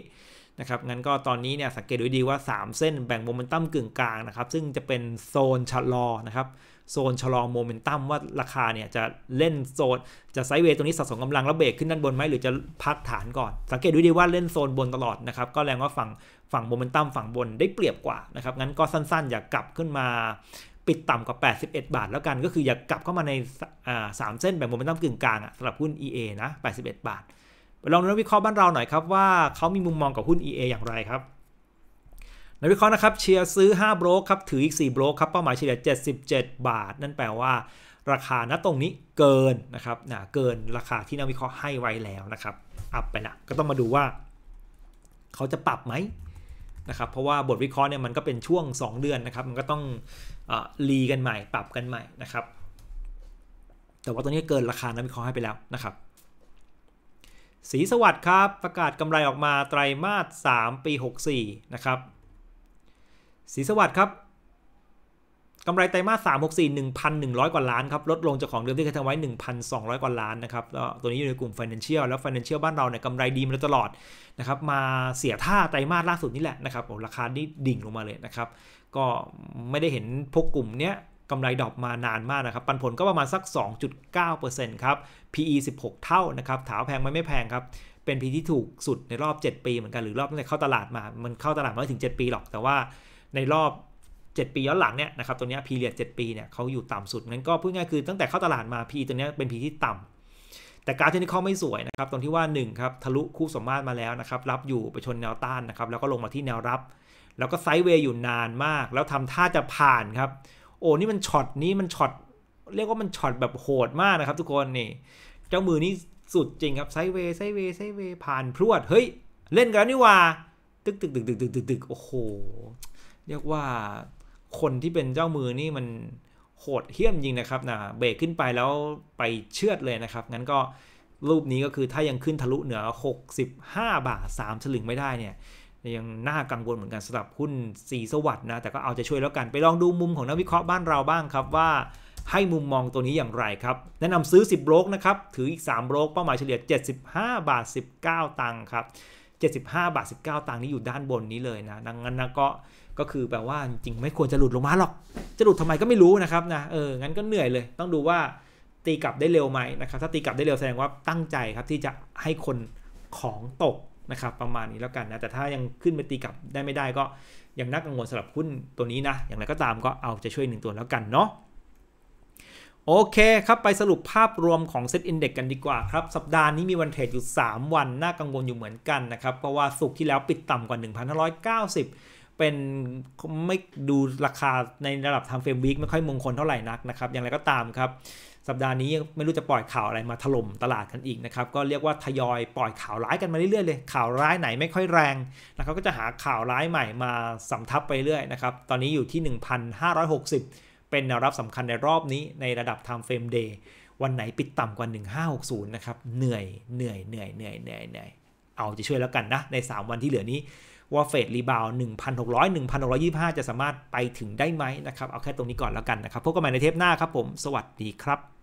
นะครับงั้นก็ตอนนี้เนี่ยสังเกตดูดีว่า 3 เส้นแบ่งโมเมนตัมกึ่งกลางนะครับซึ่งจะเป็นโซนชะลอนะครับโซนชะลอโมเมนตัมว่าราคาเนี่ยจะเล่นโซนจะไซเวย์ตรงนี้สะสมกำลังแล้วเบรกขึ้นด้านบนไหมหรือจะพักฐานก่อน สังเกตดูดีว่าเล่นโซนบนตลอดนะครับก็แรงว่าฝั่งฝั่งโมเมนตัมฝั่งบนได้เปรียบกว่านะครับงั้นก็สั้นๆ อย่ากลับขึ้นมาปิดต่ำกว่า 81 บาทแล้วกัน ก็คืออย่ากลับเข้ามาในสามเส้นแบ่งโมเมนตัมกึ่งกลางสำหรับหุ้น EA นะ81 บาทลองนักวิเคราะห์บ้านเราหน่อยครับว่าเขามีมุมมองกับหุ้น EA อย่างไรครับนักวิเคราะห์นะครับเชียร์ซื้อ 5 โบรกครับถืออีก 4 โบรกครับเป้าหมายเฉลี่ย77 บาท นั่นแปลว่าราคาณตรงนี้เกินนะครับนะเกินราคาที่นักวิเคราะห์ให้ไว้แล้วนะครับอัพไปนะก็ต้องมาดูว่า เขาจะปรับไหมนะครับเพราะว่าบทวิเคราะห์เนี่ยมันก็เป็นช่วง 2 เดือนนะครับ มันก็ต้องรีกันใหม่ปรับกันใหม่นะครับ แต่ว่าตอนนี้เกินราคานักวิเคราะห์ให้ไปแล้วนะครับสีสวัสดิ์ครับประกาศกำไรออกมาไตรมาส3ปี 64 นะครับ สีสวัสดิ์ครับ กำไรไตรมาส3 64 1,100 กว่าล้านครับลดลงจากของเดิมที่เคยทำไว้ 1,200 กว่าล้านนะครับแล้วตัวนี้อยู่ในกลุ่ม Financial แล้ว Financial บ้านเราเนี่ยกำไรดีมาตลอด นะครับ มาเสียท่าไตรมาสล่าสุดนี่แหละนะครับราคาดิ่งลงมาเลยนะครับ ก็ไม่ได้เห็นพวกกลุ่มเนี้ยกำไรดรอปมานานมากนะครับ ปันผลก็ประมาณสัก 2.9%ครับ PE 16 เท่านะครับ ถาวแพงไหมไม่แพงครับ เป็นพีที่ถูกสุดในรอบ 7 ปีเหมือนกัน หรือรอบตั้งแต่เข้าตลาดมา มันเข้าตลาดมาถึง 7 ปีหรอก แต่ว่าในรอบ 7 ปีย้อนหลังเนี่ยนะครับ ตัวนี้พีเรียด7ปีเนี่ยเขาอยู่ต่ำสุด งั้นก็พูดง่ายคือตั้งแต่เข้าตลาดมา PE ตัวนี้เป็นพีที่ต่ำ แต่การที่นี่เขาไม่สวยนะครับ ตรงที่ว่า 1 ครับทะลุคู่สมมาตรมาแล้วนะครับ รับอยู่ไปชนแนวต้านนะครับ แล้วก็ลงมาที่แนวรับ แล้วก็ไซด์เวย์อยู่นานมาก แล้วทำท่าจะผ่านครับโอ้นี่มันช็อตนี้มันช็อตเรียกว่ามันช็อตแบบโหดมากนะครับ ทุกคนนี่เจ้ามือนี้สุดจริงครับไซเวไซเวไซเวผ่านพรวดเฮ้ยเล่นกันนี่ว่าตึกตึกตึกตึกตึกตึกตึกโอ้โหเรียกว่าคนที่เป็นเจ้ามือนี่มันโหดเหี้ยมจริงนะครับนะเบรกขึ้นไปแล้วไปเชือดเลยนะครับงั้นก็รูปนี้ก็คือถ้ายังขึ้นทะลุเหนือ 65 บาท3สลึงไม่ได้เนี่ยยังน่ากังวลเหมือนกันสำหรับหุ้น สีสวัสด์นะ แต่ก็เอาใจช่วยแล้วกันไปลองดูมุมของนักวิเคราะห์บ้านเราบ้างครับว่า ให้มุมมองตัวนี้อย่างไรครับ แนะนำซื้อ 10โลรกนะครับ ถืออีก 3โลรกเป้าหมายเฉลี่ย 75บาท19ตังค์ครับ 75บาท19ตังค์นี้อยู่ด้านบนนี้เลยนะดังนั้นนะก็ก็คือแปลว่าจริงไม่ควรจะหลุดลงมาหรอก จะหลุดทำไมก็ไม่รู้นะครับนะเอองั้นก็เหนื่อยเลย ต้องดูว่าตีกลับได้เร็วไหมนะครับ ถ้าตีกลับได้เร็วแสดงว่าตั้งใจครับที่จะให้คนของตกนะครับประมาณนี้แล้วกันนะแต่ถ้ายังขึ้นไปตีกลับได้ไม่ได้ก็ยังน่ากังวลสำหรับหุ้นตัวนี้นะ อย่างไรก็ตามก็เอาจะช่วยหนึ่งตัวแล้วกันเนาะโอเคครับไปสรุปภาพรวมของเซตอินเด็กกันดีกว่าครับ สัปดาห์นี้มีวันเทรดอยู่ 3 วันน่ากังวลอยู่เหมือนกันนะครับ เพราะว่าสุกที่แล้วปิดต่ำกว่า 1,590 เป็นไม่ดูราคาในระดับทำเฟรมวีคไม่ค่อยมงคลเท่าไหร่นักนะครับอย่างไรก็ตามครับสัปดาห์นี้ไม่รู้จะปล่อยข่าวอะไรมาถล่มตลาดกันอีกนะครับก็เรียกว่าทยอยปล่อยข่าวร้ายกันมาเรื่อยๆเลยข่าวร้ายไหนไม่ค่อยแรงนะครับก็จะหาข่าวร้ายใหม่มาสำทับไปเรื่อยนะครับตอนนี้อยู่ที่ 1560 เป็นแนวรับสำคัญในรอบนี้ในระดับ time frame day วันไหนปิดต่ำกว่า 1560นะครับเหนื่อยเหนื่อยเหนื่อยเหนื่อยเหนื่อยเหนื่อยเอาจะช่วยแล้วกันนะใน 3 วันที่เหลือนี้ว่าเฟดรีบาว1,600 1,625 จะสามารถไปถึงได้ไหมนะครับเอาแค่ตรงนี้ก่อนแล้วกันนะครับพบกันใหม่ในเทปหน้าครับผมสวัสดีครับ